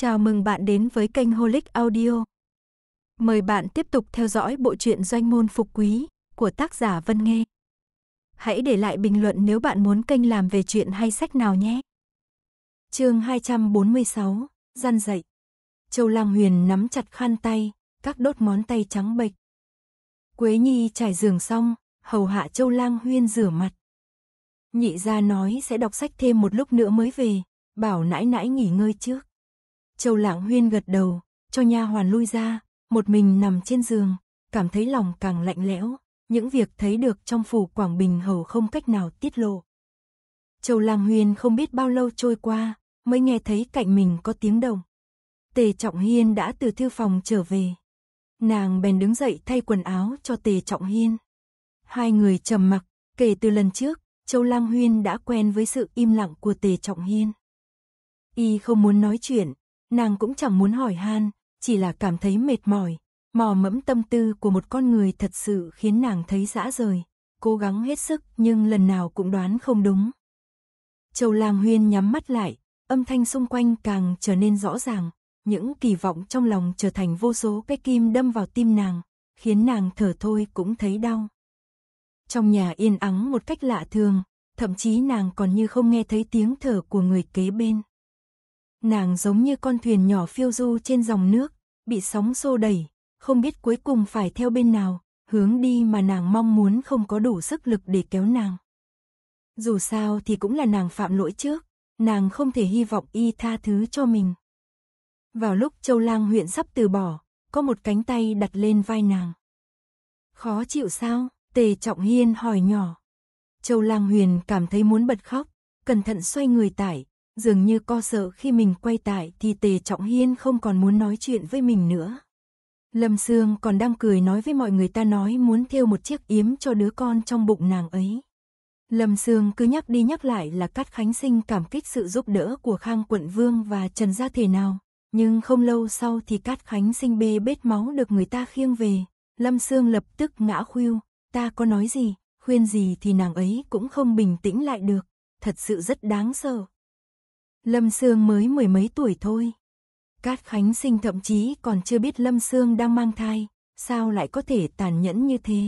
Chào mừng bạn đến với kênh Holic Audio. Mời bạn tiếp tục theo dõi bộ truyện Doanh môn phục quý của tác giả Vân Nghê. Hãy để lại bình luận nếu bạn muốn kênh làm về chuyện hay sách nào nhé. Chương 246: Gian dậy. Châu Lang Huyền nắm chặt khăn tay, các đốt ngón tay trắng bệch. Quế Nhi trải giường xong, hầu hạ Châu Lang Huyên rửa mặt. Nhị gia nói sẽ đọc sách thêm một lúc nữa mới về, bảo nãi nãi nghỉ ngơi trước. Châu Lạng Huyên gật đầu, cho nha hoàn lui ra, một mình nằm trên giường, cảm thấy lòng càng lạnh lẽo, những việc thấy được trong phủ Quảng Bình hầu không cách nào tiết lộ. Châu Lang Huyên không biết bao lâu trôi qua, mới nghe thấy cạnh mình có tiếng động. Tề Trọng Hiên đã từ thư phòng trở về. Nàng bèn đứng dậy thay quần áo cho Tề Trọng Hiên. Hai người trầm mặc, kể từ lần trước, Châu Lang Huyên đã quen với sự im lặng của Tề Trọng Hiên. Y không muốn nói chuyện, Nàng cũng chẳng muốn hỏi han, chỉ là cảm thấy mệt mỏi, mò mẫm tâm tư của một con người thật sự khiến nàng thấy dã rời, cố gắng hết sức nhưng lần nào cũng đoán không đúng. Châu Lang Huyên nhắm mắt lại, âm thanh xung quanh càng trở nên rõ ràng, những kỳ vọng trong lòng trở thành vô số cái kim đâm vào tim nàng, khiến nàng thở thôi cũng thấy đau. Trong nhà yên ắng một cách lạ thường, thậm chí nàng còn như không nghe thấy tiếng thở của người kế bên. Nàng giống như con thuyền nhỏ phiêu du trên dòng nước, bị sóng xô đẩy, không biết cuối cùng phải theo bên nào, hướng đi mà nàng mong muốn không có đủ sức lực để kéo nàng. Dù sao thì cũng là nàng phạm lỗi trước, nàng không thể hy vọng y tha thứ cho mình. Vào lúc Châu Lang huyện sắp từ bỏ, có một cánh tay đặt lên vai nàng. Khó chịu sao? Tề Trọng Hiên hỏi nhỏ. Châu Lang Huyền cảm thấy muốn bật khóc, cẩn thận xoay người tải, dường như co sợ khi mình quay tại thì Tề Trọng Hiên không còn muốn nói chuyện với mình nữa. Lâm Sương còn đang cười nói với mọi người ta nói muốn thêu một chiếc yếm cho đứa con trong bụng nàng ấy. Lâm Sương cứ nhắc đi nhắc lại là Cát Khánh Sinh cảm kích sự giúp đỡ của Khang Quận Vương và Trần Gia Thể nào, nhưng không lâu sau thì Cát Khánh Sinh bê bết máu được người ta khiêng về, Lâm Sương lập tức ngã khuêu, ta có nói gì, khuyên gì thì nàng ấy cũng không bình tĩnh lại được, thật sự rất đáng sợ. Lâm Sương mới mười mấy tuổi thôi. Cát Khánh Sinh thậm chí còn chưa biết Lâm Sương đang mang thai, sao lại có thể tàn nhẫn như thế.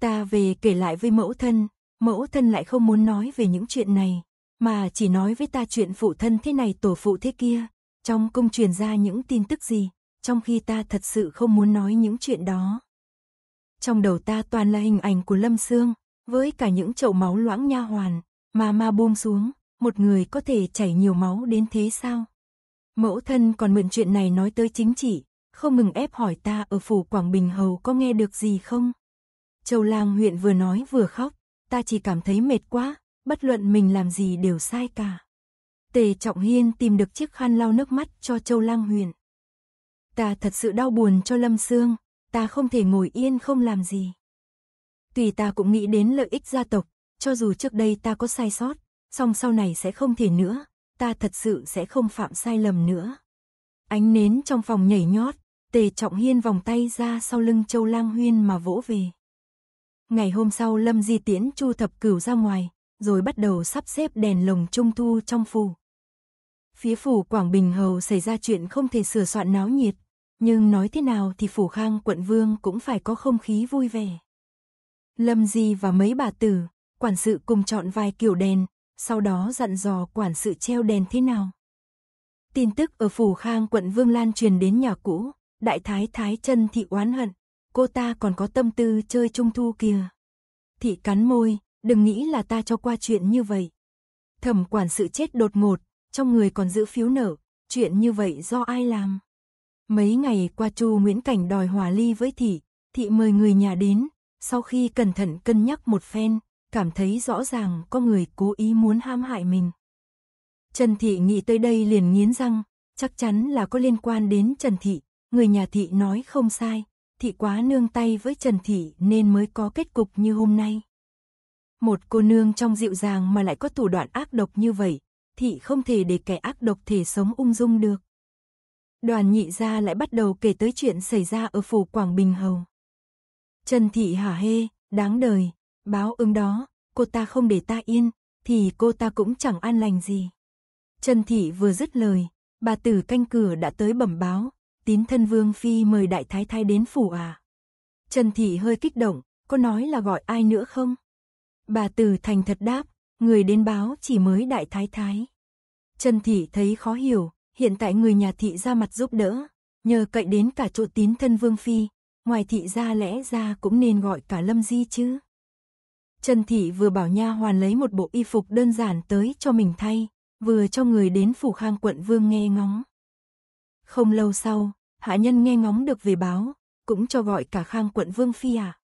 Ta về kể lại với mẫu thân, mẫu thân lại không muốn nói về những chuyện này, mà chỉ nói với ta chuyện phụ thân thế này tổ phụ thế kia, trong công truyền ra những tin tức gì, trong khi ta thật sự không muốn nói những chuyện đó. Trong đầu ta toàn là hình ảnh của Lâm Sương, với cả những chậu máu loãng nha hoàn, mà ma buông xuống, một người có thể chảy nhiều máu đến thế sao? Mẫu thân còn mượn chuyện này nói tới chính trị, không ngừng ép hỏi ta ở phủ Quảng Bình Hầu có nghe được gì không? Châu Lang huyện vừa nói vừa khóc, ta chỉ cảm thấy mệt quá, bất luận mình làm gì đều sai cả. Tề Trọng Hiên tìm được chiếc khăn lau nước mắt cho Châu Lang huyện. Ta thật sự đau buồn cho Lâm Sương, ta không thể ngồi yên không làm gì. Tùy ta cũng nghĩ đến lợi ích gia tộc, cho dù trước đây ta có sai sót, song sau này sẽ không thể nữa, ta thật sự sẽ không phạm sai lầm nữa. Ánh nến trong phòng nhảy nhót, Tề Trọng Hiên vòng tay ra sau lưng Châu Lang Huyên mà vỗ về. Ngày hôm sau Lâm Di tiễn Chu Thập Cửu ra ngoài, rồi bắt đầu sắp xếp đèn lồng trung thu trong phủ. Phía phủ Quảng Bình Hầu xảy ra chuyện không thể sửa soạn náo nhiệt, nhưng nói thế nào thì phủ Khang quận Vương cũng phải có không khí vui vẻ. Lâm Di và mấy bà tử, quản sự cùng chọn vài kiểu đèn, sau đó dặn dò quản sự treo đèn thế nào. Tin tức ở Phủ Khang quận Vương Lan truyền đến nhà cũ, đại thái thái chân thị oán hận, cô ta còn có tâm tư chơi trung thu kìa. Thị cắn môi, đừng nghĩ là ta cho qua chuyện như vậy. Thẩm quản sự chết đột ngột, trong người còn giữ phiếu nợ chuyện như vậy do ai làm? Mấy ngày qua Chu Nguyễn Cảnh đòi hòa ly với thị, thị mời người nhà đến, sau khi cẩn thận cân nhắc một phen, cảm thấy rõ ràng có người cố ý muốn ham hại mình. Trần Thị nghĩ tới đây liền nghiến răng, chắc chắn là có liên quan đến Trần Thị, người nhà Thị nói không sai, Thị quá nương tay với Trần Thị nên mới có kết cục như hôm nay. Một cô nương trong dịu dàng mà lại có thủ đoạn ác độc như vậy, Thị không thể để kẻ ác độc thể sống ung dung được. Đoàn nhị gia lại bắt đầu kể tới chuyện xảy ra ở phủ Quảng Bình Hầu. Trần Thị hả hê, đáng đời, Báo ứng đó, cô ta không để ta yên, thì cô ta cũng chẳng an lành gì. Trần Thị vừa dứt lời, bà tử canh cửa đã tới bẩm báo, tín thân Vương Phi mời Đại Thái Thái đến phủ à. Trần Thị hơi kích động, có nói là gọi ai nữa không? Bà tử thành thật đáp, người đến báo chỉ mới Đại Thái Thái. Trần Thị thấy khó hiểu, hiện tại người nhà Thị ra mặt giúp đỡ, nhờ cậy đến cả chỗ tín thân Vương Phi, ngoài Thị ra lẽ ra cũng nên gọi cả Lâm Di chứ. Trần Thị vừa bảo nha hoàn lấy một bộ y phục đơn giản tới cho mình thay, vừa cho người đến phủ khang quận vương nghe ngóng. Không lâu sau, hạ nhân nghe ngóng được về báo, cũng cho gọi cả khang quận vương phi à.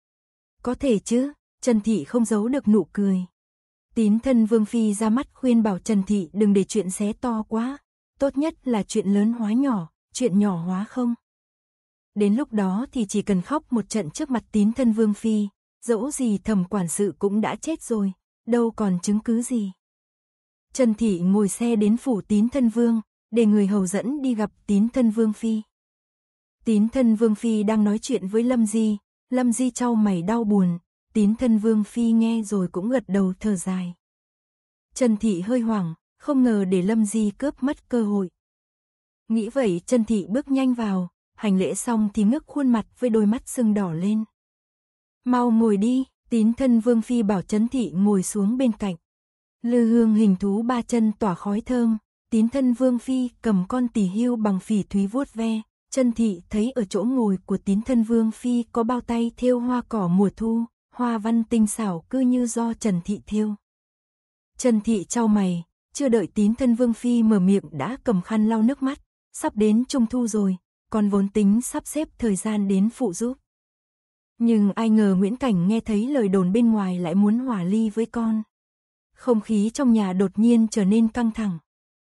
Có thể chứ, Trần Thị không giấu được nụ cười. Tín thân vương phi ra mắt khuyên bảo Trần Thị đừng để chuyện xé to quá, tốt nhất là chuyện lớn hóa nhỏ, chuyện nhỏ hóa không. Đến lúc đó thì chỉ cần khóc một trận trước mặt tín thân vương phi, Dẫu gì thẩm quản sự cũng đã chết rồi, đâu còn chứng cứ gì. Trần Thị ngồi xe đến phủ tín thân vương, để người hầu dẫn đi gặp tín thân vương phi. Tín thân vương phi đang nói chuyện với Lâm Di, Lâm Di trao mày đau buồn, tín thân vương phi nghe rồi cũng gật đầu thở dài. Trần Thị hơi hoảng, không ngờ để Lâm Di cướp mất cơ hội. Nghĩ vậy Trần Thị bước nhanh vào, hành lễ xong thì ngước khuôn mặt với đôi mắt sưng đỏ lên. Mau ngồi đi, tín thân vương phi bảo chấn thị ngồi xuống bên cạnh. Lư hương hình thú ba chân tỏa khói thơm, tín thân vương phi cầm con tỷ hưu bằng phỉ thúy vuốt ve. Chân thị thấy ở chỗ ngồi của tín thân vương phi có bao tay thêu hoa cỏ mùa thu, hoa văn tinh xảo cứ như do Trần Thị thêu. Trần Thị trao mày, chưa đợi tín thân vương phi mở miệng đã cầm khăn lau nước mắt, sắp đến trung thu rồi, còn vốn tính sắp xếp thời gian đến phụ giúp. Nhưng ai ngờ Nguyễn Cảnh nghe thấy lời đồn bên ngoài lại muốn hòa ly với con. Không khí trong nhà đột nhiên trở nên căng thẳng.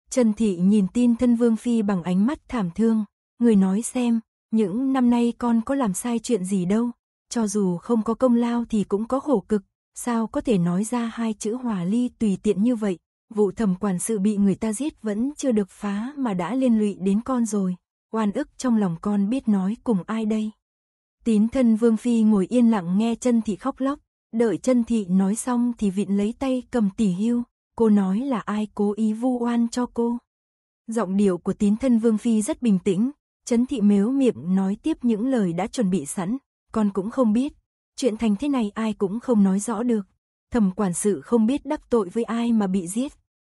Trần Thị nhìn tin thân Vương Phi bằng ánh mắt thảm thương. Người nói xem, những năm nay con có làm sai chuyện gì đâu. Cho dù không có công lao thì cũng có khổ cực. Sao có thể nói ra hai chữ hòa ly tùy tiện như vậy. Vụ thẩm quản sự bị người ta giết vẫn chưa được phá mà đã liên lụy đến con rồi. Oan ức trong lòng con biết nói cùng ai đây. Tín thân Vương Phi ngồi yên lặng nghe chân thị khóc lóc, đợi chân thị nói xong thì vịn lấy tay cầm tỷ hưu, cô nói là ai cố ý vu oan cho cô. Giọng điệu của tín thân Vương Phi rất bình tĩnh, chấn thị mếu miệng nói tiếp những lời đã chuẩn bị sẵn, con cũng không biết, chuyện thành thế này ai cũng không nói rõ được, thẩm quản sự không biết đắc tội với ai mà bị giết,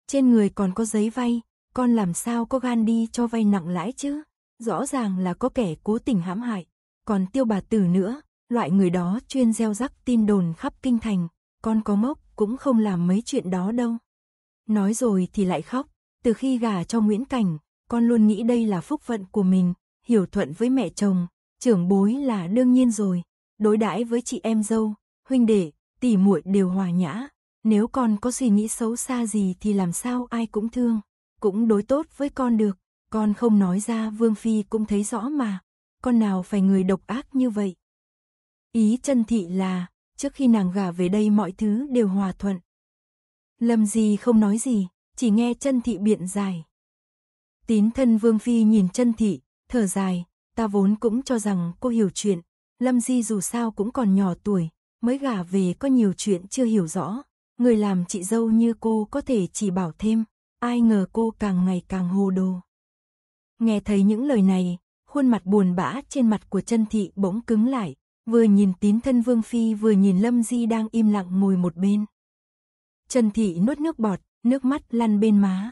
trên người còn có giấy vay, con làm sao có gan đi cho vay nặng lãi chứ, rõ ràng là có kẻ cố tình hãm hại. Còn tiêu bà tử nữa, loại người đó chuyên gieo rắc tin đồn khắp kinh thành, con có mốc cũng không làm mấy chuyện đó đâu. Nói rồi thì lại khóc, từ khi gả cho Nguyễn Cảnh, con luôn nghĩ đây là phúc vận của mình, hiểu thuận với mẹ chồng, trưởng bối là đương nhiên rồi, đối đãi với chị em dâu, huynh đệ, tỷ muội đều hòa nhã, nếu con có suy nghĩ xấu xa gì thì làm sao ai cũng thương, cũng đối tốt với con được, con không nói ra Vương Phi cũng thấy rõ mà, con nào phải người độc ác như vậy. Ý chân thị là, trước khi nàng gả về đây mọi thứ đều hòa thuận. Lâm Di không nói gì, chỉ nghe chân thị biện dài. Tín thân Vương Phi nhìn chân thị, thở dài, ta vốn cũng cho rằng cô hiểu chuyện. Lâm Di dù sao cũng còn nhỏ tuổi, mới gả về có nhiều chuyện chưa hiểu rõ. Người làm chị dâu như cô có thể chỉ bảo thêm, ai ngờ cô càng ngày càng hồ đồ. Nghe thấy những lời này, Khuôn mặt buồn bã trên mặt của chân thị bỗng cứng lại, vừa nhìn tín thân Vương Phi vừa nhìn Lâm Di đang im lặng ngồi một bên. Trần Thị nuốt nước bọt, nước mắt lăn bên má.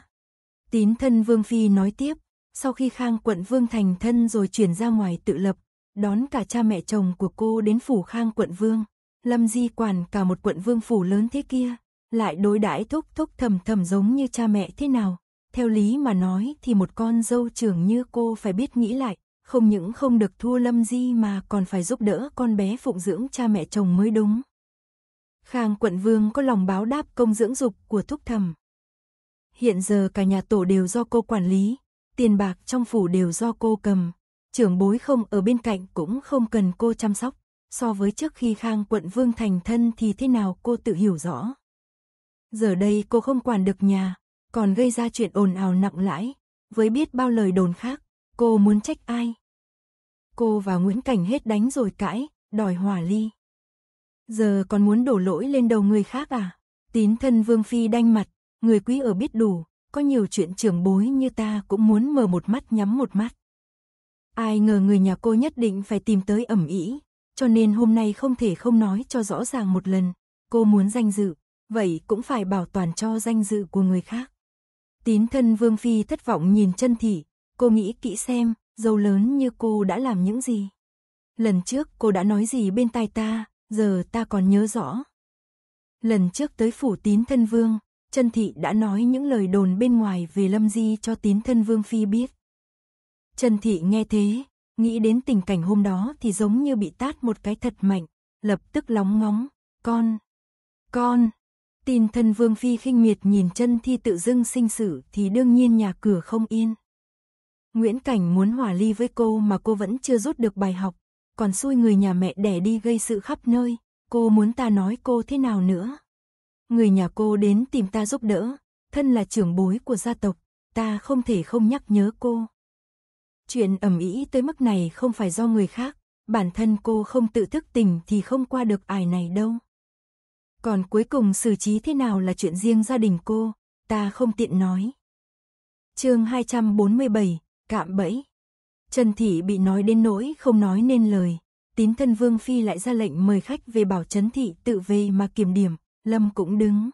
Tín thân Vương Phi nói tiếp, sau khi Khang quận Vương thành thân rồi chuyển ra ngoài tự lập, đón cả cha mẹ chồng của cô đến phủ Khang quận Vương. Lâm Di quản cả một quận vương phủ lớn thế kia, lại đối đãi thúc thúc thầm thầm giống như cha mẹ thế nào. Theo lý mà nói thì một con dâu trưởng như cô phải biết nghĩ lại, không những không được thua Lâm Di mà còn phải giúp đỡ con bé phụng dưỡng cha mẹ chồng mới đúng. Khang quận vương có lòng báo đáp công dưỡng dục của thúc thầm. Hiện giờ cả nhà tổ đều do cô quản lý, tiền bạc trong phủ đều do cô cầm, trưởng bối không ở bên cạnh cũng không cần cô chăm sóc. So với trước khi Khang quận vương thành thân thì thế nào cô tự hiểu rõ. Giờ đây cô không quản được nhà, còn gây ra chuyện ồn ào nặng lãi, với biết bao lời đồn khác, cô muốn trách ai? Cô và Nguyễn Cảnh hết đánh rồi cãi, đòi hòa ly. Giờ còn muốn đổ lỗi lên đầu người khác à? Tín thân Vương Phi đanh mặt, người quý ở biết đủ, có nhiều chuyện trưởng bối như ta cũng muốn mở một mắt nhắm một mắt. Ai ngờ người nhà cô nhất định phải tìm tới ẩm ý, cho nên hôm nay không thể không nói cho rõ ràng một lần. Cô muốn danh dự, vậy cũng phải bảo toàn cho danh dự của người khác. Tín thân Vương Phi thất vọng nhìn chân thị, cô nghĩ kỹ xem, dâu lớn như cô đã làm những gì. Lần trước cô đã nói gì bên tai ta, giờ ta còn nhớ rõ. Lần trước tới phủ tín thân vương, chân thị đã nói những lời đồn bên ngoài về lâm di cho tín thân vương phi biết. chân Thị nghe thế, nghĩ đến tình cảnh hôm đó thì giống như bị tát một cái thật mạnh, lập tức lóng ngóng, con, con. tín thân Vương Phi khinh miệt nhìn chân thi tự dưng sinh sự thì đương nhiên nhà cửa không yên. Nguyễn Cảnh muốn hòa ly với cô mà cô vẫn chưa rút được bài học, còn xui người nhà mẹ đẻ đi gây sự khắp nơi, cô muốn ta nói cô thế nào nữa. Người nhà cô đến tìm ta giúp đỡ, thân là trưởng bối của gia tộc, ta không thể không nhắc nhớ cô. Chuyện ẩm ý tới mức này không phải do người khác, bản thân cô không tự thức tỉnh thì không qua được ải này đâu. Còn cuối cùng xử trí thế nào là chuyện riêng gia đình cô, ta không tiện nói. chương 247, Cạm bẫy. Trần Thị bị nói đến nỗi không nói nên lời. Tín thân Vương Phi lại ra lệnh mời khách về bảo Trần Thị tự về mà kiểm điểm. Lâm cũng đứng.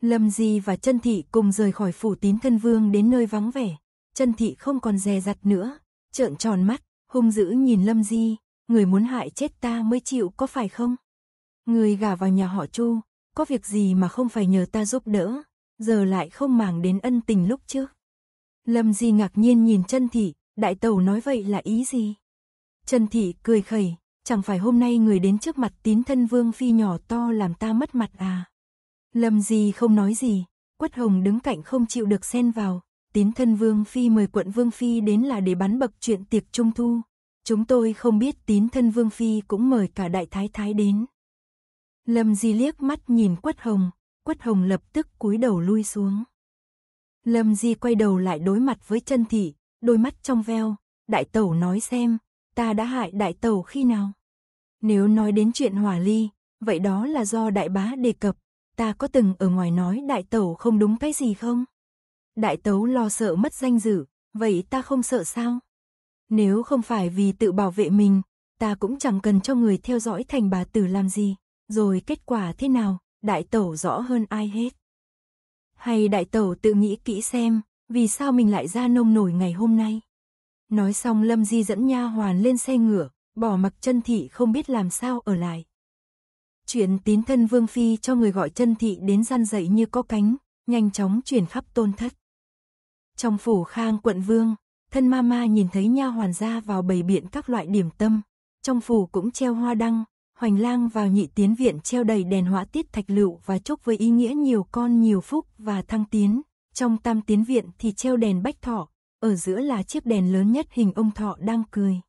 Lâm Di và Trần Thị cùng rời khỏi phủ tín thân Vương đến nơi vắng vẻ. Trần Thị không còn dè dặt nữa. Trợn tròn mắt, hung dữ nhìn Lâm Di. Người muốn hại chết ta mới chịu có phải không? Người gả vào nhà họ Chu, có việc gì mà không phải nhờ ta giúp đỡ, giờ lại không màng đến ân tình lúc trước. Lâm Di ngạc nhiên nhìn Trần thị, đại tẩu nói vậy là ý gì? Trần Thị cười khẩy, chẳng phải hôm nay người đến trước mặt tín thân vương phi nhỏ to làm ta mất mặt à? Lâm Di không nói gì, quất hồng đứng cạnh không chịu được xen vào, tín thân vương phi mời quận vương phi đến là để bắn bậc chuyện tiệc trung thu. Chúng tôi không biết tín thân vương phi cũng mời cả đại thái thái đến. Lâm Di liếc mắt nhìn quất hồng, quất hồng lập tức cúi đầu lui xuống. Lâm Di quay đầu lại đối mặt với chân thị, đôi mắt trong veo, đại tẩu nói xem, ta đã hại đại tẩu khi nào? Nếu nói đến chuyện hỏa ly, vậy đó là do đại bá đề cập, ta có từng ở ngoài nói đại tẩu không đúng cái gì không? Đại tấu lo sợ mất danh dự, vậy ta không sợ sao? Nếu không phải vì tự bảo vệ mình, ta cũng chẳng cần cho người theo dõi thành bà tử làm gì, rồi kết quả thế nào, đại tẩu rõ hơn ai hết. Hay đại tẩu tự nghĩ kỹ xem, vì sao mình lại ra nông nổi ngày hôm nay. Nói xong Lâm Di dẫn nha hoàn lên xe ngựa, bỏ mặc chân thị không biết làm sao ở lại. Chuyện tín thân Vương Phi cho người gọi chân thị đến gian dậy như có cánh, nhanh chóng chuyển khắp tôn thất. Trong phủ khang quận Vương, thân ma ma nhìn thấy nha hoàn ra vào bầy biện các loại điểm tâm, trong phủ cũng treo hoa đăng, hoành lang vào nhị tiến viện treo đầy đèn họa tiết thạch lựu và chúc với ý nghĩa nhiều con nhiều phúc và thăng tiến. Trong tam tiến viện thì treo đèn bách thọ, ở giữa là chiếc đèn lớn nhất hình ông thọ đang cười.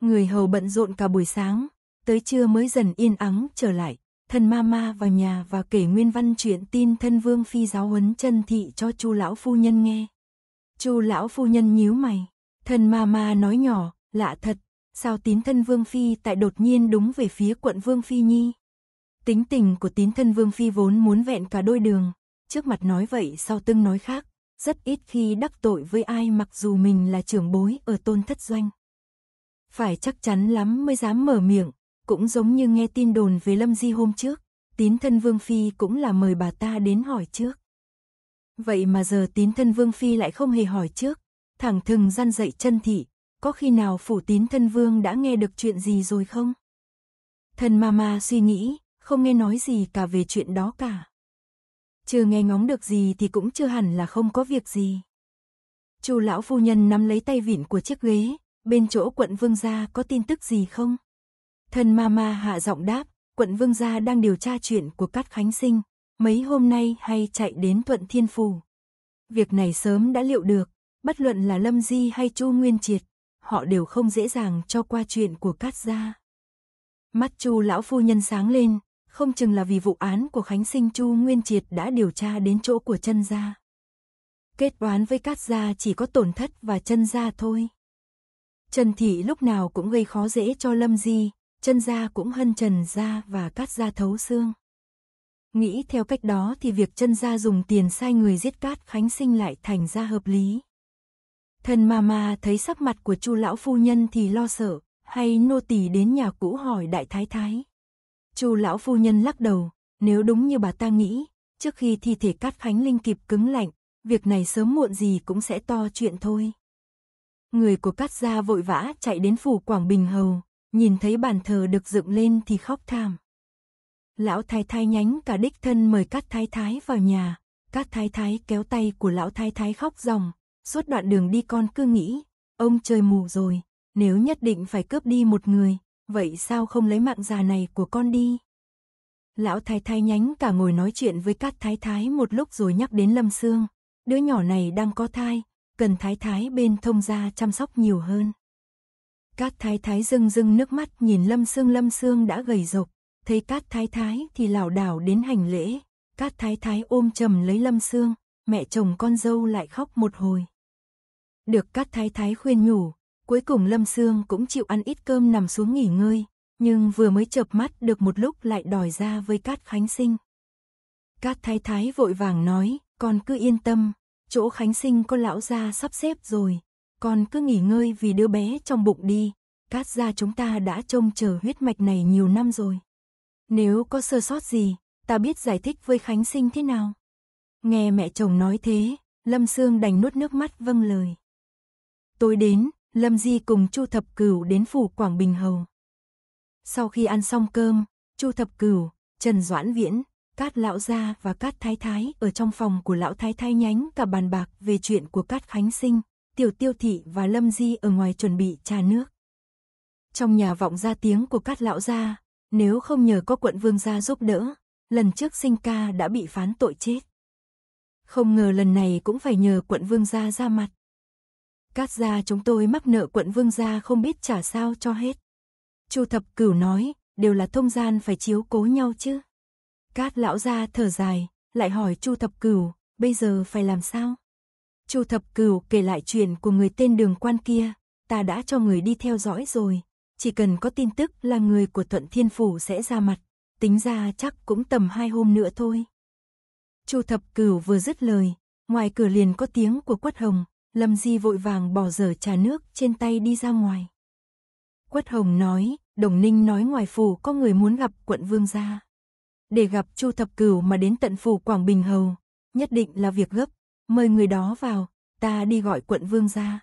Người hầu bận rộn cả buổi sáng, tới trưa mới dần yên ắng trở lại. Thân ma ma vào nhà và kể nguyên văn chuyện tin thân vương phi giáo huấn chân thị cho chu lão phu nhân nghe. chu lão phu nhân nhíu mày. Thân ma ma nói nhỏ, lạ thật, sao tín thân Vương Phi tại đột nhiên đúng về phía quận Vương Phi Nhi. Tính tình của tín thân Vương Phi vốn muốn vẹn cả đôi đường, trước mặt nói vậy sau tưng nói khác, rất ít khi đắc tội với ai mặc dù mình là trưởng bối ở tôn thất doanh. Phải chắc chắn lắm mới dám mở miệng, cũng giống như nghe tin đồn về Lâm Di hôm trước, tín thân Vương Phi cũng là mời bà ta đến hỏi trước. Vậy mà giờ tín thân Vương Phi lại không hề hỏi trước, thẳng thừng gian dậy chân thị, có khi nào phủ tín thân vương đã nghe được chuyện gì rồi không? Thần mama suy nghĩ, không nghe nói gì cả về chuyện đó cả. Chưa nghe ngóng được gì thì cũng chưa hẳn là không có việc gì. Chu lão phu nhân nắm lấy tay vịn của chiếc ghế, bên chỗ quận vương gia có tin tức gì không? Thần mama hạ giọng đáp, quận vương gia đang điều tra chuyện của Cát Khánh Sinh, mấy hôm nay hay chạy đến Thuận Thiên Phủ. Việc này sớm đã liệu được, bất luận là Lâm Di hay Chu Nguyên Triệt, họ đều không dễ dàng cho qua chuyện của Cát Gia. Mắt Chu lão phu nhân sáng lên, không chừng là vì vụ án của Khánh Sinh Chu Nguyên Triệt đã điều tra đến chỗ của chân gia. Kết oán với Cát Gia chỉ có tổn thất và chân gia thôi. Trần Thị lúc nào cũng gây khó dễ cho Lâm Di, chân gia cũng hân Trần gia và Cát gia thấu xương. Nghĩ theo cách đó thì việc chân gia dùng tiền sai người giết Cát Khánh Sinh lại thành ra hợp lý. Thân mama thấy sắc mặt của Chu lão phu nhân thì lo sợ, hay nô tỳ đến nhà cũ hỏi đại thái thái. Chu lão phu nhân lắc đầu, nếu đúng như bà ta nghĩ, trước khi thi thể Cát Khánh Linh kịp cứng lạnh, việc này sớm muộn gì cũng sẽ to chuyện thôi. Người của Cát gia vội vã chạy đến phủ Quảng Bình hầu, nhìn thấy bàn thờ được dựng lên thì khóc thảm. Lão thái thái nhánh cả đích thân mời Cát thái thái vào nhà, Cát thái thái kéo tay của lão thái thái khóc ròng, Suốt đoạn đường đi con cứ nghĩ, ông trời mù rồi, nếu nhất định phải cướp đi một người, vậy sao không lấy mạng già này của con đi? Lão thái thái nhánh cả ngồi nói chuyện với các thái thái một lúc rồi nhắc đến Lâm Sương. Đứa nhỏ này đang có thai, cần thái thái bên thông gia chăm sóc nhiều hơn. Các thái thái rưng rưng nước mắt nhìn Lâm Sương Lâm Sương đã gầy rộc, thấy các thái thái thì lảo đảo đến hành lễ. Các thái thái ôm chầm lấy Lâm Sương, mẹ chồng con dâu lại khóc một hồi. Được các thái thái khuyên nhủ, cuối cùng Lâm Sương cũng chịu ăn ít cơm nằm xuống nghỉ ngơi, nhưng vừa mới chợp mắt được một lúc lại đòi ra với Cát Khánh Sinh. Cát thái thái vội vàng nói, con cứ yên tâm, chỗ Khánh Sinh có lão gia sắp xếp rồi, con cứ nghỉ ngơi vì đứa bé trong bụng đi, Cát gia chúng ta đã trông chờ huyết mạch này nhiều năm rồi. Nếu có sơ sót gì, ta biết giải thích với Khánh Sinh thế nào. Nghe mẹ chồng nói thế, Lâm Sương đành nuốt nước mắt vâng lời. Tối đến, Lâm Di cùng Chu Thập Cửu đến phủ Quảng Bình Hầu. Sau khi ăn xong cơm, Chu Thập Cửu, Trần Doãn Viễn, Cát Lão Gia và Cát Thái Thái ở trong phòng của Lão Thái Thái nhánh cả bàn bạc về chuyện của Cát Khánh Sinh, Tiểu Tiêu Thị và Lâm Di ở ngoài chuẩn bị trà nước. Trong nhà vọng ra tiếng của Cát Lão Gia, nếu không nhờ có quận Vương Gia giúp đỡ, lần trước Sinh Ca đã bị phán tội chết. Không ngờ lần này cũng phải nhờ quận Vương Gia ra mặt. Cát gia chúng tôi mắc nợ quận vương gia không biết trả sao cho hết. Chu thập cửu nói, đều là thông gian phải chiếu cố nhau chứ. Cát lão gia thở dài, lại hỏi Chu thập cửu, bây giờ phải làm sao? Chu thập cửu kể lại chuyện của người tên đường quan kia, ta đã cho người đi theo dõi rồi, chỉ cần có tin tức là người của Thuận Thiên Phủ sẽ ra mặt, tính ra chắc cũng tầm hai hôm nữa thôi. Chu thập cửu vừa dứt lời, ngoài cửa liền có tiếng của quất hồng, Lâm Di vội vàng bỏ dở trà nước trên tay đi ra ngoài. Quất Hồng nói, Đồng Ninh nói ngoài phủ có người muốn gặp quận vương gia. Để gặp Chu Thập Cửu mà đến tận phủ Quảng Bình Hầu, nhất định là việc gấp, mời người đó vào, ta đi gọi quận vương gia.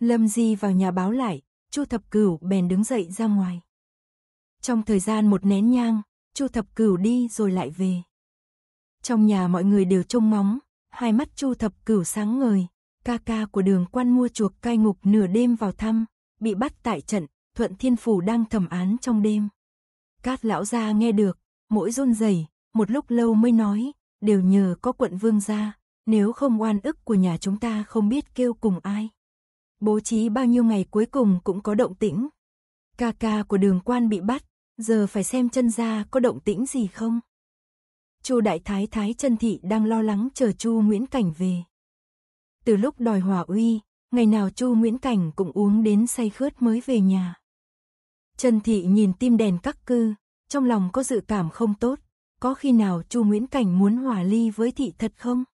Lâm Di vào nhà báo lại, Chu Thập Cửu bèn đứng dậy ra ngoài. Trong thời gian một nén nhang, Chu Thập Cửu đi rồi lại về. Trong nhà mọi người đều trông ngóng, hai mắt Chu Thập Cửu sáng ngời, ca ca của đường quan mua chuộc cai ngục nửa đêm vào thăm, bị bắt tại trận, thuận thiên phủ đang thẩm án trong đêm. Cát lão gia nghe được, mỗi run rẩy, một lúc lâu mới nói, đều nhờ có quận vương gia, nếu không oan ức của nhà chúng ta không biết kêu cùng ai. Bố trí bao nhiêu ngày cuối cùng cũng có động tĩnh. Ca ca của đường quan bị bắt, giờ phải xem chân gia có động tĩnh gì không. Chu đại thái thái chân thị đang lo lắng chờ Chu Nguyễn Cảnh về. Từ lúc đòi hòa uy, ngày nào Chu Nguyễn Cảnh cũng uống đến say khướt mới về nhà. Trần Thị nhìn tim đèn các cư, trong lòng có dự cảm không tốt, có khi nào Chu Nguyễn Cảnh muốn hòa ly với thị thật không?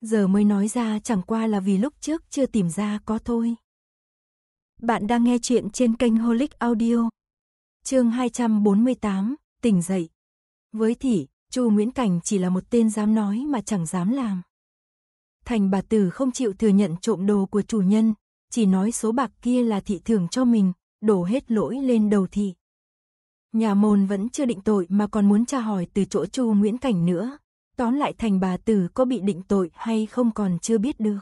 Giờ mới nói ra chẳng qua là vì lúc trước chưa tìm ra có thôi. Bạn đang nghe chuyện trên kênh Holic Audio. Chương 248, tỉnh dậy. Với thị, Chu Nguyễn Cảnh chỉ là một tên dám nói mà chẳng dám làm thành bà tử không chịu thừa nhận trộm đồ của chủ nhân, chỉ nói số bạc kia là thị thưởng cho mình, đổ hết lỗi lên đầu thị. Nhà môn vẫn chưa định tội mà còn muốn tra hỏi từ chỗ Chu Nguyễn Cảnh nữa, tóm lại thành bà tử có bị định tội hay không còn chưa biết được.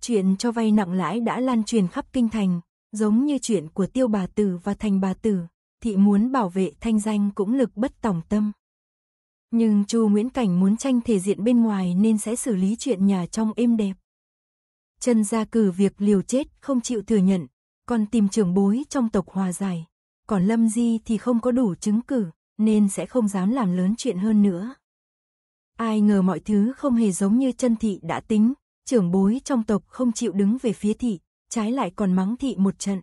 Chuyện cho vay nặng lãi đã lan truyền khắp kinh thành, giống như chuyện của tiêu bà tử và thành bà tử, thị muốn bảo vệ thanh danh cũng lực bất tòng tâm. Nhưng Chu Nguyễn Cảnh muốn tranh thể diện bên ngoài nên sẽ xử lý chuyện nhà trong êm đẹp. Trần Gia cử việc liều chết không chịu thừa nhận, còn tìm trưởng bối trong tộc hòa giải. Còn Lâm Di thì không có đủ chứng cử, nên sẽ không dám làm lớn chuyện hơn nữa. Ai ngờ mọi thứ không hề giống như chân thị đã tính, trưởng bối trong tộc không chịu đứng về phía thị, trái lại còn mắng thị một trận.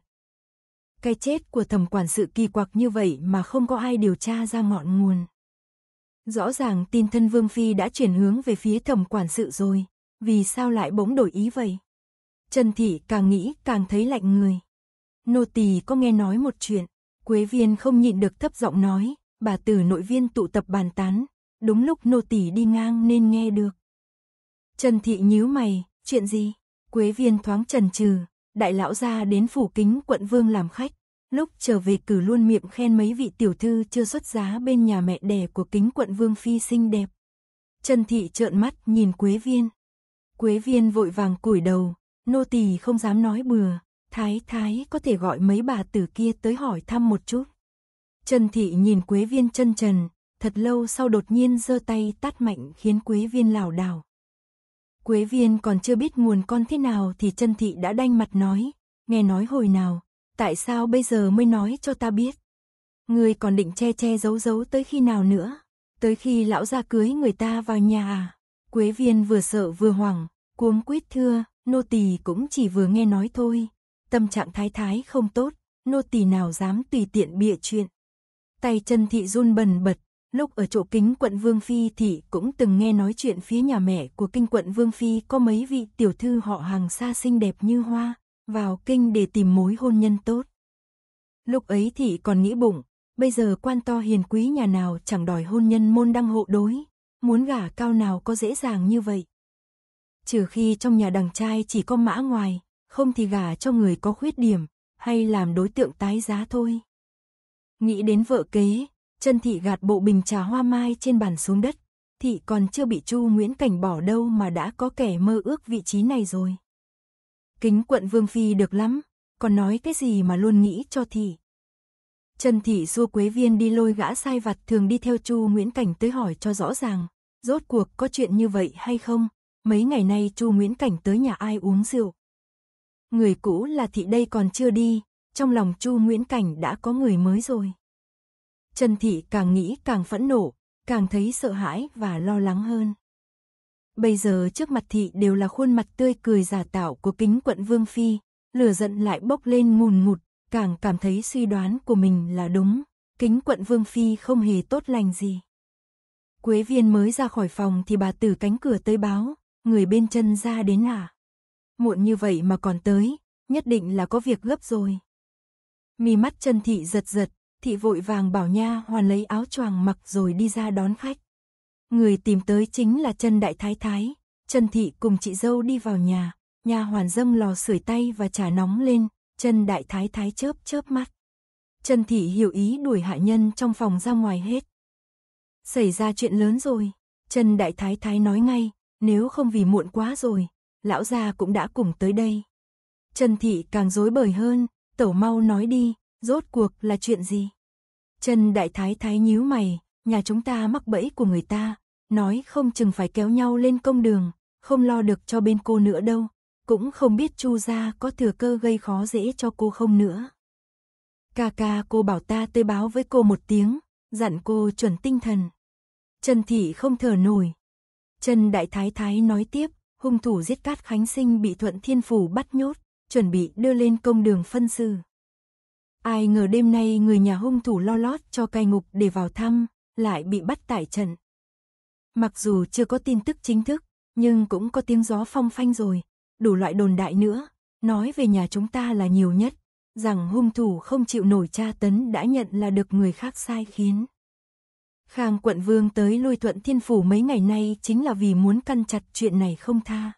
Cái chết của thẩm quản sự kỳ quặc như vậy mà không có ai điều tra ra ngọn nguồn. Rõ ràng tin thân Vương Phi đã chuyển hướng về phía thẩm quản sự rồi, vì sao lại bỗng đổi ý vậy? Trần Thị càng nghĩ càng thấy lạnh người. Nô tỳ có nghe nói một chuyện, Quế Viên không nhịn được thấp giọng nói, bà tử nội viên tụ tập bàn tán, đúng lúc nô tỳ đi ngang nên nghe được. Trần Thị nhíu mày, chuyện gì? Quế Viên thoáng trần trừ, đại lão gia đến phủ kính quận vương làm khách. Lúc trở về cử luôn miệng khen mấy vị tiểu thư chưa xuất giá bên nhà mẹ đẻ của kính quận Vương Phi xinh đẹp. Trần Thị trợn mắt nhìn Quế Viên. Quế Viên vội vàng củi đầu, nô tỳ không dám nói bừa, thái thái có thể gọi mấy bà tử kia tới hỏi thăm một chút. Trần Thị nhìn Quế Viên chân trần, thật lâu sau đột nhiên giơ tay tát mạnh khiến Quế Viên lảo đảo. Quế Viên còn chưa biết nguồn con thế nào thì Trần Thị đã đanh mặt nói, nghe nói hồi nào, Tại sao bây giờ mới nói cho ta biết? Ngươi còn định che che giấu giấu tới khi nào nữa? Tới khi lão ra cưới người ta vào nhà à? Quế viên vừa sợ vừa hoảng, cuống quýt thưa, nô tỳ cũng chỉ vừa nghe nói thôi. Tâm trạng thái thái không tốt, nô tỳ nào dám tùy tiện bịa chuyện. Tay chân thị run bần bật, lúc ở chỗ kính quận Vương Phi thị cũng từng nghe nói chuyện phía nhà mẹ của kinh quận Vương Phi có mấy vị tiểu thư họ hàng xa xinh đẹp như hoa vào kinh để tìm mối hôn nhân tốt. Lúc ấy thị còn nghĩ bụng, bây giờ quan to hiền quý nhà nào chẳng đòi hôn nhân môn đăng hộ đối, muốn gả cao nào có dễ dàng như vậy. Trừ khi trong nhà đằng trai chỉ có mã ngoài, không thì gả cho người có khuyết điểm, hay làm đối tượng tái giá thôi. Nghĩ đến vợ kế, chân thị gạt bộ bình trà hoa mai trên bàn xuống đất, thị còn chưa bị Chu Nguyễn Cảnh bỏ đâu mà đã có kẻ mơ ước vị trí này rồi. Kính quận Vương Phi được lắm, còn nói cái gì mà luôn nghĩ cho thị. Trần Thị xua Quế Viên đi lôi gã sai vặt thường đi theo Chu Nguyễn Cảnh tới hỏi cho rõ ràng, rốt cuộc có chuyện như vậy hay không, mấy ngày nay Chu Nguyễn Cảnh tới nhà ai uống rượu. Người cũ là thị đây còn chưa đi, trong lòng Chu Nguyễn Cảnh đã có người mới rồi. Trần Thị càng nghĩ càng phẫn nộ, càng thấy sợ hãi và lo lắng hơn. Bây giờ trước mặt thị đều là khuôn mặt tươi cười giả tạo của kính quận Vương Phi, lửa giận lại bốc lên ngùn ngụt, càng cảm thấy suy đoán của mình là đúng, kính quận Vương Phi không hề tốt lành gì. Quế viên mới ra khỏi phòng thì bà tử cánh cửa tới báo, người bên chân ra đến à. Muộn như vậy mà còn tới, nhất định là có việc gấp rồi. Mì mắt chân thị giật giật, thị vội vàng bảo nha hoàn lấy áo choàng mặc rồi đi ra đón khách. Người tìm tới chính là Trần Đại Thái Thái. Trần Thị cùng chị dâu đi vào nhà, nhà hoàn dâng lò sưởi tay và trả nóng lên, Trần Đại Thái Thái chớp chớp mắt. Trần Thị hiểu ý đuổi hạ nhân trong phòng ra ngoài hết. Xảy ra chuyện lớn rồi, Trần Đại Thái Thái nói ngay, nếu không vì muộn quá rồi, lão gia cũng đã cùng tới đây. Trần Thị càng rối bời hơn, tẩu mau nói đi, rốt cuộc là chuyện gì? Trần Đại Thái Thái nhíu mày, nhà chúng ta mắc bẫy của người ta, nói không chừng phải kéo nhau lên công đường, không lo được cho bên cô nữa đâu, cũng không biết Chu gia có thừa cơ gây khó dễ cho cô không nữa. Ca ca cô bảo ta tới báo với cô một tiếng, dặn cô chuẩn tinh thần. Trần Thị không thở nổi. Trần Đại Thái Thái nói tiếp, hung thủ giết Cát Khánh Sinh bị Thuận Thiên Phủ bắt nhốt, chuẩn bị đưa lên công đường phân xử. Ai ngờ đêm nay người nhà hung thủ lo lót cho cai ngục để vào thăm, lại bị bắt tại trận. Mặc dù chưa có tin tức chính thức, nhưng cũng có tiếng gió phong phanh rồi, đủ loại đồn đại nữa, nói về nhà chúng ta là nhiều nhất, rằng hung thủ không chịu nổi tra tấn đã nhận là được người khác sai khiến. Khang quận vương tới lôi thuận thiên phủ mấy ngày nay chính là vì muốn căn chặt chuyện này không tha.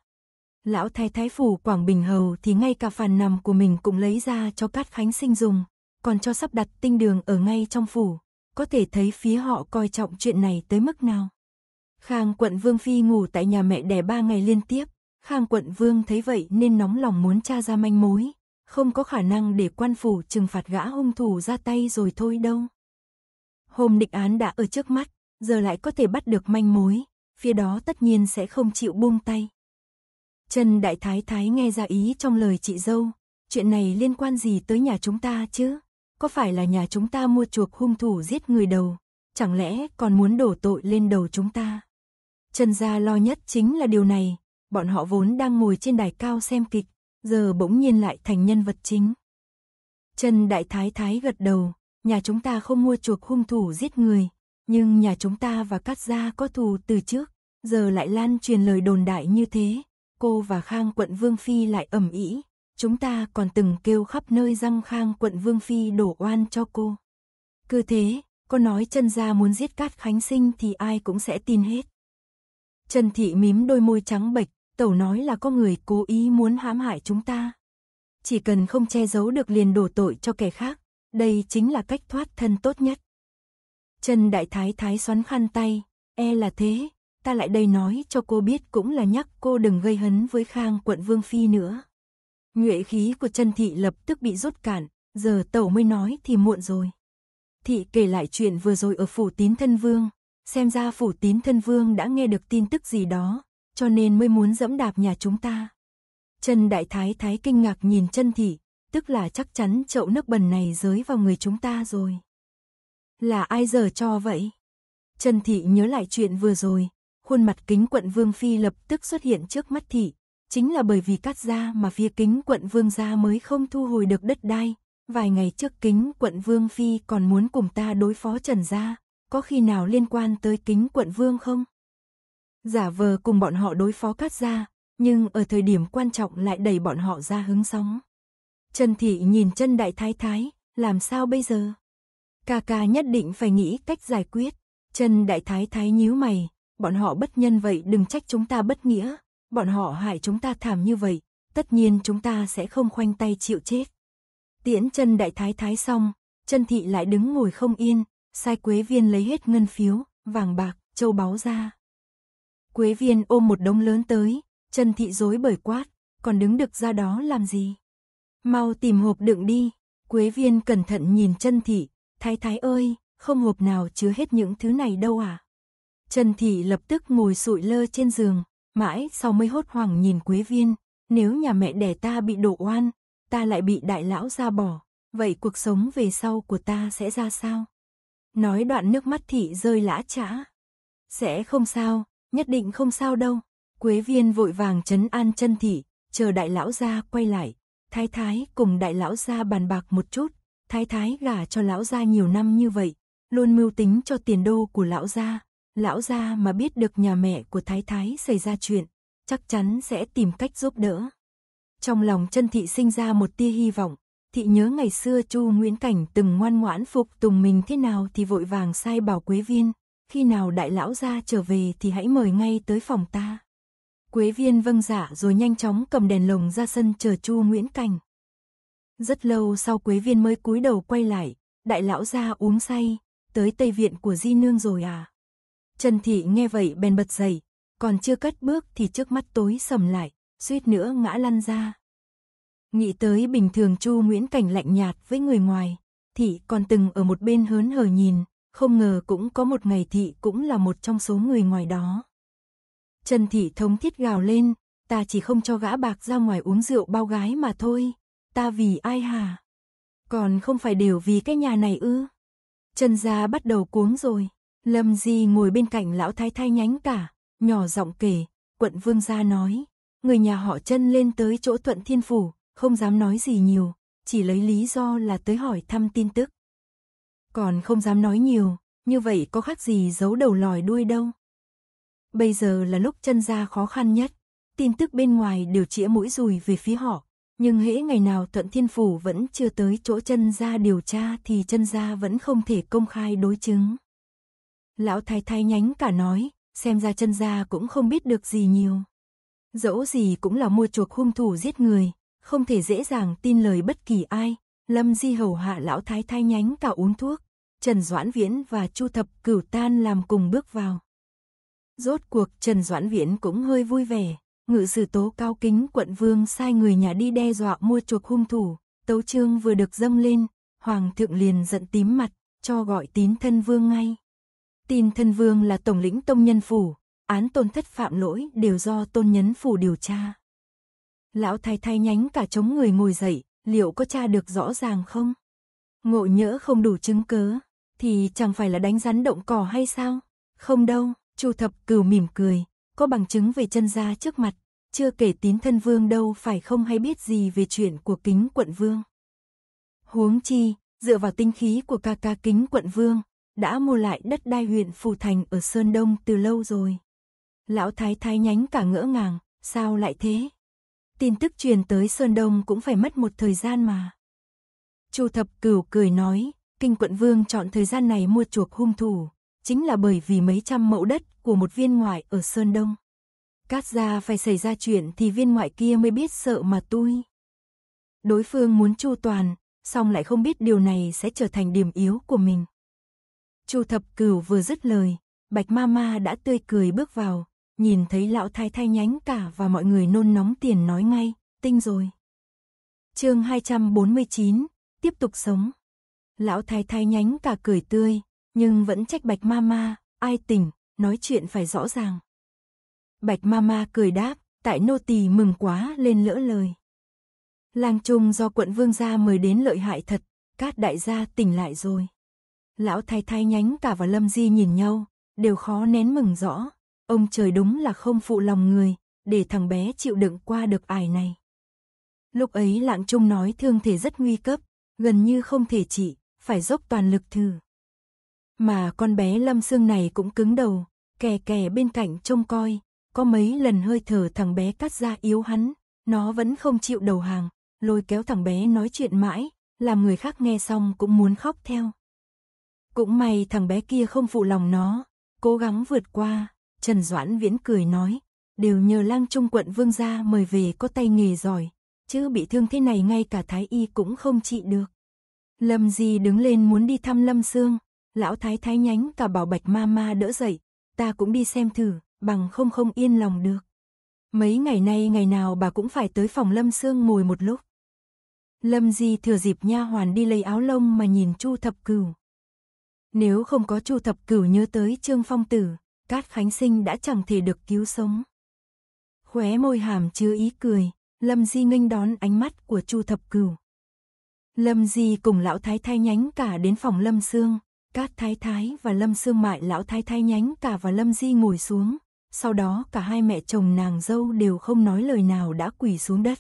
Lão thái thái phủ Quảng Bình Hầu thì ngay cả phàn nằm của mình cũng lấy ra cho Cát Khánh Sinh dùng, còn cho sắp đặt tinh đường ở ngay trong phủ, có thể thấy phía họ coi trọng chuyện này tới mức nào. Khang quận vương phi ngủ tại nhà mẹ đẻ ba ngày liên tiếp, Khang quận vương thấy vậy nên nóng lòng muốn tra ra manh mối, không có khả năng để quan phủ trừng phạt gã hung thủ ra tay rồi thôi đâu. Hôm định án đã ở trước mắt, giờ lại có thể bắt được manh mối, phía đó tất nhiên sẽ không chịu buông tay. Trần Đại Thái Thái nghe ra ý trong lời chị dâu, chuyện này liên quan gì tới nhà chúng ta chứ? có phải là nhà chúng ta mua chuộc hung thủ giết người đầu, chẳng lẽ còn muốn đổ tội lên đầu chúng ta? Trần gia lo nhất chính là điều này, bọn họ vốn đang ngồi trên đài cao xem kịch, giờ bỗng nhiên lại thành nhân vật chính. Trần Đại Thái Thái gật đầu, nhà chúng ta không mua chuộc hung thủ giết người, nhưng nhà chúng ta và Cát gia có thù từ trước, giờ lại lan truyền lời đồn đại như thế, cô và Khang quận Vương Phi lại ẩm ý, Chúng ta còn từng kêu khắp nơi răng khang quận Vương Phi đổ oan cho cô. Cứ thế, cô nói chân gia muốn giết Cát Khánh Sinh thì ai cũng sẽ tin hết. Trần Thị mím đôi môi trắng bệch, tẩu nói là có người cố ý muốn hãm hại chúng ta. Chỉ cần không che giấu được liền đổ tội cho kẻ khác, đây chính là cách thoát thân tốt nhất. Trần Đại Thái Thái xoắn khăn tay, e là thế, ta lại đây nói cho cô biết cũng là nhắc cô đừng gây hấn với Khang quận Vương Phi nữa. Nhuệ khí của Trần Thị lập tức bị rút cản, giờ tẩu mới nói thì muộn rồi. Thị kể lại chuyện vừa rồi ở phủ tín thân vương, xem ra phủ tín thân vương đã nghe được tin tức gì đó, cho nên mới muốn dẫm đạp nhà chúng ta. Trần Đại Thái Thái kinh ngạc nhìn Trần Thị, tức là chắc chắn chậu nước bẩn này rơi vào người chúng ta rồi. Là ai giờ cho vậy? Trần Thị nhớ lại chuyện vừa rồi, khuôn mặt kính quận Vương Phi lập tức xuất hiện trước mắt Thị, Chính là bởi vì cắt ra mà phía kính quận vương gia mới không thu hồi được đất đai. Vài ngày trước kính quận vương phi còn muốn cùng ta đối phó trần gia, có khi nào liên quan tới kính quận vương không? Giả vờ cùng bọn họ đối phó cắt ra, nhưng ở thời điểm quan trọng lại đẩy bọn họ ra hứng sóng. Trần Thị nhìn chân đại thái thái, làm sao bây giờ? Ca ca nhất định phải nghĩ cách giải quyết. Trần đại thái thái nhíu mày, bọn họ bất nhân vậy đừng trách chúng ta bất nghĩa. Bọn họ hại chúng ta thảm như vậy, tất nhiên chúng ta sẽ không khoanh tay chịu chết. Tiễn chân đại thái thái xong, chân thị lại đứng ngồi không yên, sai quế viên lấy hết ngân phiếu, vàng bạc, châu báu ra. Quế viên ôm một đống lớn tới, chân thị dối bởi quát, còn đứng được ra đó làm gì? Mau tìm hộp đựng đi, quế viên cẩn thận nhìn chân thị, thái thái ơi, không hộp nào chứa hết những thứ này đâu à? chân Thị lập tức ngồi sụi lơ trên giường, Mãi sau mới hốt hoảng nhìn Quế Viên, nếu nhà mẹ đẻ ta bị đổ oan, ta lại bị đại lão ra bỏ, vậy cuộc sống về sau của ta sẽ ra sao? Nói đoạn nước mắt thị rơi lã chã. Sẽ không sao, nhất định không sao đâu. Quế Viên vội vàng chấn an chân thị, chờ đại lão gia quay lại. Thái thái cùng đại lão gia bàn bạc một chút, thái thái gả cho lão gia nhiều năm như vậy, luôn mưu tính cho tiền đô của lão gia, Lão gia mà biết được nhà mẹ của Thái Thái xảy ra chuyện, chắc chắn sẽ tìm cách giúp đỡ. Trong lòng chân thị sinh ra một tia hy vọng, thị nhớ ngày xưa Chu Nguyễn Cảnh từng ngoan ngoãn phục tùng mình thế nào thì vội vàng sai bảo Quế Viên, khi nào đại lão gia trở về thì hãy mời ngay tới phòng ta. Quế Viên vâng dạ rồi nhanh chóng cầm đèn lồng ra sân chờ Chu Nguyễn Cảnh. Rất lâu sau Quế Viên mới cúi đầu quay lại, đại lão gia uống say, tới Tây Viện của Di Nương rồi à? Trần Thị nghe vậy bèn bật dậy, còn chưa cất bước thì trước mắt tối sầm lại, suýt nữa ngã lăn ra. Nghĩ tới bình thường Chu Nguyễn Cảnh lạnh nhạt với người ngoài, Thị còn từng ở một bên hớn hở nhìn, không ngờ cũng có một ngày Thị cũng là một trong số người ngoài đó. Trần Thị thống thiết gào lên, ta chỉ không cho gã bạc ra ngoài uống rượu bao gái mà thôi, ta vì ai hả? Còn không phải đều vì cái nhà này ư? Trần gia bắt đầu cuống rồi. Lâm Di ngồi bên cạnh lão thái thái nhánh cả, nhỏ giọng kể, quận vương gia nói, người nhà họ chân lên tới chỗ thuận thiên phủ, không dám nói gì nhiều, chỉ lấy lý do là tới hỏi thăm tin tức. Còn không dám nói nhiều, như vậy có khác gì giấu đầu lòi đuôi đâu. Bây giờ là lúc chân gia khó khăn nhất, tin tức bên ngoài đều chĩa mũi dùi về phía họ, nhưng hễ ngày nào thuận thiên phủ vẫn chưa tới chỗ chân gia điều tra thì chân gia vẫn không thể công khai đối chứng. Lão thái thái nhánh cả nói, xem ra chân gia cũng không biết được gì nhiều. Dẫu gì cũng là mua chuộc hung thủ giết người, không thể dễ dàng tin lời bất kỳ ai. Lâm Di hầu hạ lão thái thái nhánh cả uống thuốc, Trần Doãn Viễn và Chu Thập Cửu Tan làm cùng bước vào. Rốt cuộc Trần Doãn Viễn cũng hơi vui vẻ, ngự sử tố cao kính quận vương sai người nhà đi đe dọa mua chuộc hung thủ, tấu trương vừa được dâng lên, hoàng thượng liền giận tím mặt, cho gọi tín thân vương ngay. Tin thân vương là tổng lĩnh tông nhân phủ, án tôn thất phạm lỗi đều do tôn nhân phủ điều tra. Lão thái thái nhánh cả chống người ngồi dậy, liệu có tra được rõ ràng không? Ngộ nhỡ không đủ chứng cớ, thì chẳng phải là đánh rắn động cỏ hay sao? Không đâu, chu thập cửu mỉm cười, có bằng chứng về chân gia trước mặt, chưa kể tín thân vương đâu phải không hay biết gì về chuyện của kính quận vương. Huống chi, dựa vào tinh khí của ca ca kính quận vương, đã mua lại đất đai huyện Phù Thành ở Sơn Đông từ lâu rồi. Lão Thái Thái nhánh cả ngỡ ngàng, sao lại thế? Tin tức truyền tới Sơn Đông cũng phải mất một thời gian mà. Chu Thập Cửu cười nói, Kinh Quận Vương chọn thời gian này mua chuộc hung thủ, chính là bởi vì mấy trăm mẫu đất của một viên ngoại ở Sơn Đông. Cát gia phải xảy ra chuyện thì viên ngoại kia mới biết sợ mà tui. Đối phương muốn chu toàn, song lại không biết điều này sẽ trở thành điểm yếu của mình. Chu Thập Cửu vừa dứt lời, Bạch Mama đã tươi cười bước vào, nhìn thấy lão thái Thay nhánh cả và mọi người nôn nóng tiền nói ngay, tinh rồi. Chương 249, tiếp tục sống. Lão thái Thay nhánh cả cười tươi, nhưng vẫn trách Bạch Mama, ai tỉnh, nói chuyện phải rõ ràng. Bạch Mama cười đáp, tại nô tỳ mừng quá lên lỡ lời. Lang Trung do quận vương gia mời đến lợi hại thật, cát đại gia tỉnh lại rồi. Lão thái thái nhánh cả và Lâm Di nhìn nhau, đều khó nén mừng rõ. Ông trời đúng là không phụ lòng người, để thằng bé chịu đựng qua được ải này. Lúc ấy Lạng Trung nói thương thể rất nguy cấp, gần như không thể trị, phải dốc toàn lực thử. Mà con bé Lâm Sương này cũng cứng đầu, kè kè bên cạnh trông coi, có mấy lần hơi thở thằng bé cắt ra yếu hắn, nó vẫn không chịu đầu hàng, lôi kéo thằng bé nói chuyện mãi, làm người khác nghe xong cũng muốn khóc theo. Cũng may thằng bé kia không phụ lòng nó, cố gắng vượt qua, Trần Doãn Viễn cười nói, đều nhờ lang trung quận vương gia mời về có tay nghề giỏi, chứ bị thương thế này ngay cả thái y cũng không trị được. Lâm Di đứng lên muốn đi thăm Lâm Sương, lão thái thái nhánh cả bảo bạch ma ma đỡ dậy, ta cũng đi xem thử, bằng không không yên lòng được. Mấy ngày nay ngày nào bà cũng phải tới phòng Lâm Sương ngồi một lúc. Lâm Di thừa dịp nha hoàn đi lấy áo lông mà nhìn Chu Thập Cửu. Nếu không có Chu Thập Cửu nhớ tới Trương Phong Tử, Cát Khánh Sinh đã chẳng thể được cứu sống. Khóe môi hàm chứa ý cười, Lâm Di nghênh đón ánh mắt của Chu Thập Cửu. Lâm Di cùng lão thái thái nhánh cả đến phòng Lâm Sương, Cát Thái Thái và Lâm Sương Mại lão thái thái nhánh cả và Lâm Di ngồi xuống, sau đó cả hai mẹ chồng nàng dâu đều không nói lời nào đã quỳ xuống đất.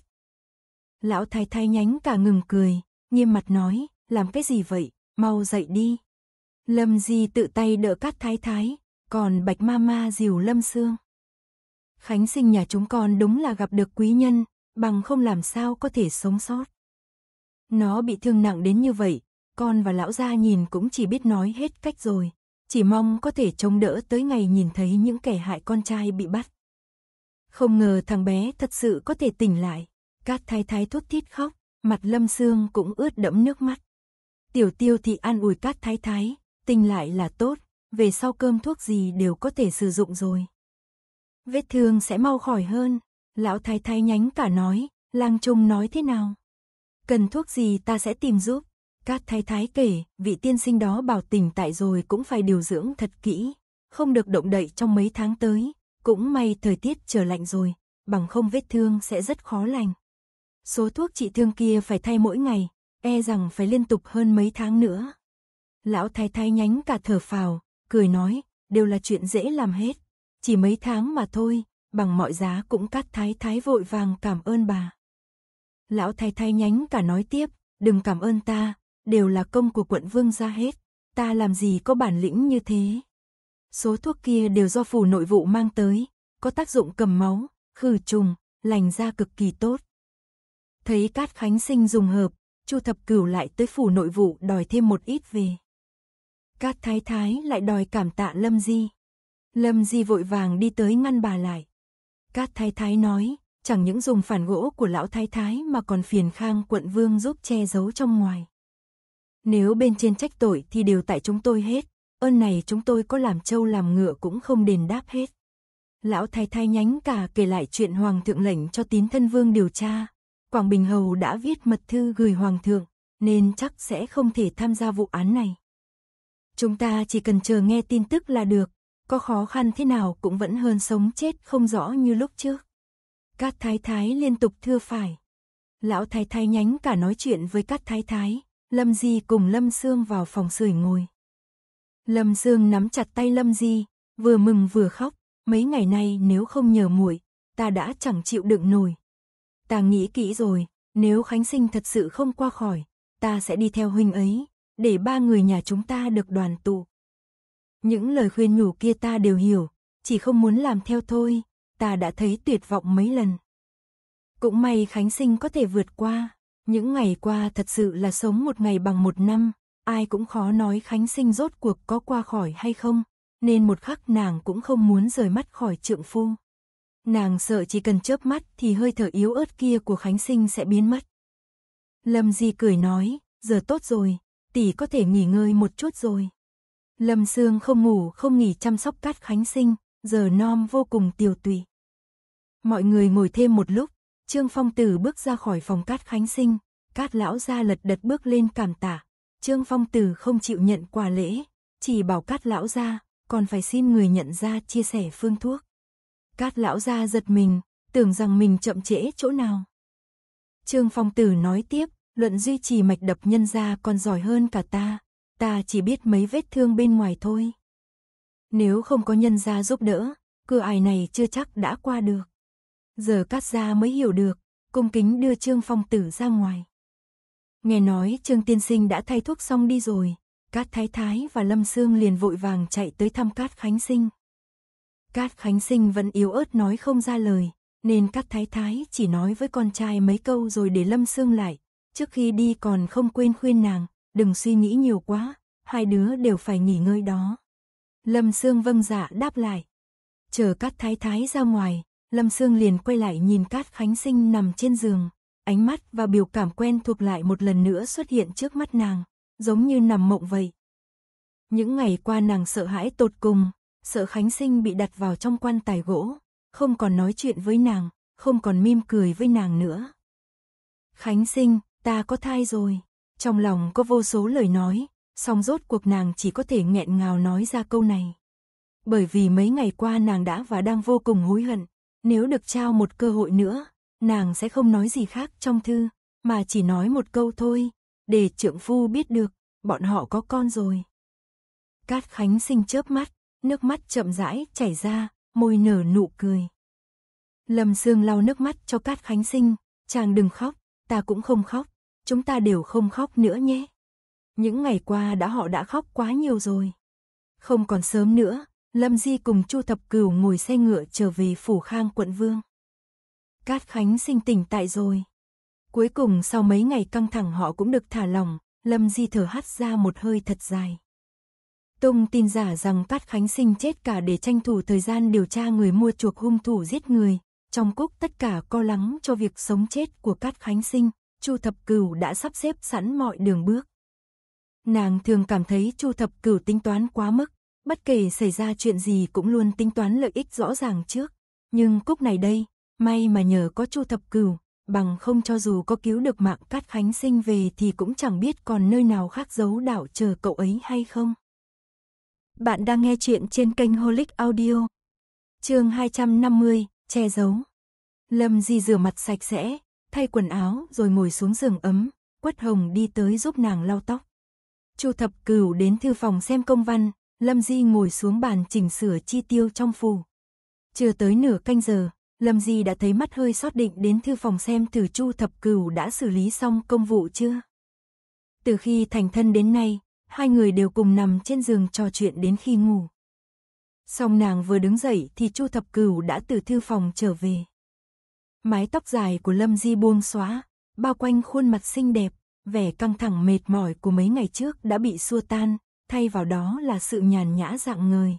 Lão thái thái nhánh cả ngừng cười, nghiêm mặt nói, làm cái gì vậy, mau dậy đi, Lâm Di tự tay đỡ cát thái thái, còn Bạch Mama dìu Lâm Sương. Khánh sinh nhà chúng con đúng là gặp được quý nhân, bằng không làm sao có thể sống sót. Nó bị thương nặng đến như vậy, con và lão gia nhìn cũng chỉ biết nói hết cách rồi, chỉ mong có thể chống đỡ tới ngày nhìn thấy những kẻ hại con trai bị bắt. Không ngờ thằng bé thật sự có thể tỉnh lại, Cát thái thái thút thít khóc, mặt Lâm xương cũng ướt đẫm nước mắt. Tiểu Tiêu thì an ủi Cát thái thái, tinh lại là tốt, về sau cơm thuốc gì đều có thể sử dụng rồi. Vết thương sẽ mau khỏi hơn, lão thái thái nhánh cả nói, lang trung nói thế nào? Cần thuốc gì ta sẽ tìm giúp. Cát thái thái kể, vị tiên sinh đó bảo tỉnh tại rồi cũng phải điều dưỡng thật kỹ, không được động đậy trong mấy tháng tới, cũng may thời tiết trở lạnh rồi, bằng không vết thương sẽ rất khó lành. Số thuốc trị thương kia phải thay mỗi ngày, e rằng phải liên tục hơn mấy tháng nữa. Lão thái thái nhánh cả thở phào, cười nói, đều là chuyện dễ làm hết. Chỉ mấy tháng mà thôi, bằng mọi giá cũng cắt thái thái vội vàng cảm ơn bà. Lão thái thái nhánh cả nói tiếp, đừng cảm ơn ta, đều là công của quận vương ra hết. Ta làm gì có bản lĩnh như thế. Số thuốc kia đều do phủ nội vụ mang tới, có tác dụng cầm máu, khử trùng, lành da cực kỳ tốt. Thấy Cát Khánh Sinh dùng hợp, Chu Thập Cửu lại tới phủ nội vụ đòi thêm một ít về. Cát thái thái lại đòi cảm tạ Lâm Di. Lâm Di vội vàng đi tới ngăn bà lại. Cát thái thái nói, chẳng những dùng phản gỗ của lão thái thái mà còn phiền khang quận vương giúp che giấu trong ngoài. Nếu bên trên trách tội thì đều tại chúng tôi hết, ơn này chúng tôi có làm trâu làm ngựa cũng không đền đáp hết. Lão thái thái nhánh cả kể lại chuyện hoàng thượng lệnh cho tín thân vương điều tra. Quảng Bình Hầu đã viết mật thư gửi hoàng thượng, nên chắc sẽ không thể tham gia vụ án này. Chúng ta chỉ cần chờ nghe tin tức là được, có khó khăn thế nào cũng vẫn hơn sống chết không rõ như lúc trước. Cát thái thái liên tục thưa phải. Lão thái thái nhánh cả nói chuyện với cát thái thái, Lâm Di cùng Lâm Sương vào phòng sưởi ngồi. Lâm Sương nắm chặt tay Lâm Di, vừa mừng vừa khóc, mấy ngày nay nếu không nhờ muội, ta đã chẳng chịu đựng nổi. Ta nghĩ kỹ rồi, nếu Khánh Sinh thật sự không qua khỏi, ta sẽ đi theo huynh ấy, để ba người nhà chúng ta được đoàn tụ. Những lời khuyên nhủ kia ta đều hiểu, chỉ không muốn làm theo thôi, ta đã thấy tuyệt vọng mấy lần. Cũng may Khánh Sinh có thể vượt qua, những ngày qua thật sự là sống một ngày bằng một năm, ai cũng khó nói Khánh Sinh rốt cuộc có qua khỏi hay không, nên một khắc nàng cũng không muốn rời mắt khỏi trượng phu. Nàng sợ chỉ cần chớp mắt thì hơi thở yếu ớt kia của Khánh Sinh sẽ biến mất. Lâm Di cười nói, giờ tốt rồi, tỷ có thể nghỉ ngơi một chút rồi. Lâm Sương không ngủ không nghỉ chăm sóc Cát Khánh Sinh, giờ nom vô cùng tiều tụy. Mọi người ngồi thêm một lúc, Trương Phong Tử bước ra khỏi phòng Cát Khánh Sinh, Cát lão gia lật đật bước lên cảm tạ, Trương Phong Tử không chịu nhận quà lễ, chỉ bảo Cát lão gia, còn phải xin người nhận ra chia sẻ phương thuốc. Cát lão gia giật mình, tưởng rằng mình chậm trễ chỗ nào. Trương Phong Tử nói tiếp, Luận duy trì mạch đập nhân ra còn giỏi hơn cả ta, ta chỉ biết mấy vết thương bên ngoài thôi. Nếu không có nhân gia giúp đỡ, cửa ải này chưa chắc đã qua được. Giờ cát ra mới hiểu được, cung kính đưa Trương Phong Tử ra ngoài. Nghe nói Trương Tiên Sinh đã thay thuốc xong đi rồi, Cát Thái Thái và Lâm Sương liền vội vàng chạy tới thăm Cát Khánh Sinh. Cát Khánh Sinh vẫn yếu ớt nói không ra lời, nên Cát Thái Thái chỉ nói với con trai mấy câu rồi để Lâm Sương lại, trước khi đi còn không quên khuyên nàng, đừng suy nghĩ nhiều quá, hai đứa đều phải nghỉ ngơi đó. Lâm Sương vâng dạ đáp lại. Chờ Cát Thái Thái ra ngoài, Lâm Sương liền quay lại nhìn Cát Khánh Sinh nằm trên giường, ánh mắt và biểu cảm quen thuộc lại một lần nữa xuất hiện trước mắt nàng, giống như nằm mộng vậy. Những ngày qua nàng sợ hãi tột cùng, sợ Khánh Sinh bị đặt vào trong quan tài gỗ, không còn nói chuyện với nàng, không còn mỉm cười với nàng nữa. Khánh Sinh, ta có thai rồi. Trong lòng có vô số lời nói, song rốt cuộc nàng chỉ có thể nghẹn ngào nói ra câu này. Bởi vì mấy ngày qua nàng đã và đang vô cùng hối hận, nếu được trao một cơ hội nữa, nàng sẽ không nói gì khác trong thư, mà chỉ nói một câu thôi, để trượng phu biết được, bọn họ có con rồi. Cát Khánh sinh chớp mắt, nước mắt chậm rãi chảy ra, môi nở nụ cười. Lâm Sương lau nước mắt cho Cát Khánh sinh, chàng đừng khóc, ta cũng không khóc, chúng ta đều không khóc nữa nhé. Những ngày qua đã họ đã khóc quá nhiều rồi. Không còn sớm nữa, Lâm Di cùng Chu Thập Cửu ngồi xe ngựa trở về Phủ Khang quận Vương. Cát Khánh sinh tỉnh tại rồi. Cuối cùng sau mấy ngày căng thẳng họ cũng được thả lòng. Lâm Di thở hắt ra một hơi thật dài. Tung tin giả rằng Cát Khánh sinh chết cả để tranh thủ thời gian điều tra người mua chuộc hung thủ giết người. Trong cúc tất cả co lắng cho việc sống chết của Cát Khánh sinh, Chu Thập Cửu đã sắp xếp sẵn mọi đường bước. Nàng thường cảm thấy Chu Thập Cửu tính toán quá mức, bất kể xảy ra chuyện gì cũng luôn tính toán lợi ích rõ ràng trước. Nhưng cúc này đây, may mà nhờ có Chu Thập Cửu, bằng không cho dù có cứu được mạng Cát Khánh Sinh về thì cũng chẳng biết còn nơi nào khác giấu đảo chờ cậu ấy hay không. Bạn đang nghe chuyện trên kênh Holic Audio. Chương 250, che giấu. Lâm Di rửa mặt sạch sẽ, thay quần áo rồi ngồi xuống giường ấm, Quất Hồng đi tới giúp nàng lau tóc. Chu Thập Cửu đến thư phòng xem công văn, Lâm Di ngồi xuống bàn chỉnh sửa chi tiêu trong phủ. Chưa tới nửa canh giờ, Lâm Di đã thấy mắt hơi sót định đến thư phòng xem thử Chu Thập Cửu đã xử lý xong công vụ chưa. Từ khi thành thân đến nay, hai người đều cùng nằm trên giường trò chuyện đến khi ngủ. Xong nàng vừa đứng dậy thì Chu Thập Cửu đã từ thư phòng trở về. Mái tóc dài của Lâm Di buông xóa, bao quanh khuôn mặt xinh đẹp, vẻ căng thẳng mệt mỏi của mấy ngày trước đã bị xua tan, thay vào đó là sự nhàn nhã dạng người.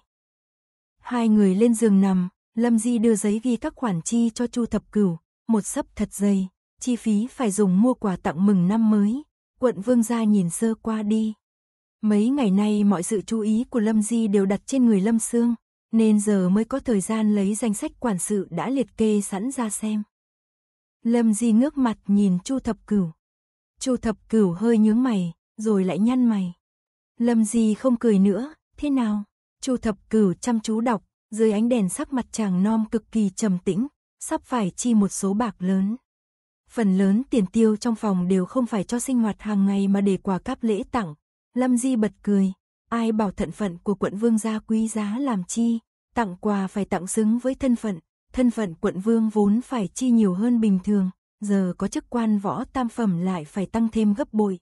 Hai người lên giường nằm, Lâm Di đưa giấy ghi các khoản chi cho Chu Thập Cửu, một sấp thật dày, chi phí phải dùng mua quà tặng mừng năm mới. Quận Vương gia nhìn sơ qua đi. Mấy ngày nay mọi sự chú ý của Lâm Di đều đặt trên người Lâm Sương, nên giờ mới có thời gian lấy danh sách quản sự đã liệt kê sẵn ra xem. Lâm Di ngước mặt nhìn Chu Thập Cửu. Chu Thập Cửu hơi nhướng mày, rồi lại nhăn mày. Lâm Di không cười nữa, thế nào? Chu Thập Cửu chăm chú đọc, dưới ánh đèn sắc mặt chàng nom cực kỳ trầm tĩnh, sắp phải chi một số bạc lớn. Phần lớn tiền tiêu trong phòng đều không phải cho sinh hoạt hàng ngày mà để quà cáp lễ tặng. Lâm Di bật cười, ai bảo thận phận của quận vương gia quý giá làm chi, tặng quà phải tặng xứng với thân phận, thân phận quận vương vốn phải chi nhiều hơn bình thường, giờ có chức quan võ tam phẩm lại phải tăng thêm gấp bội.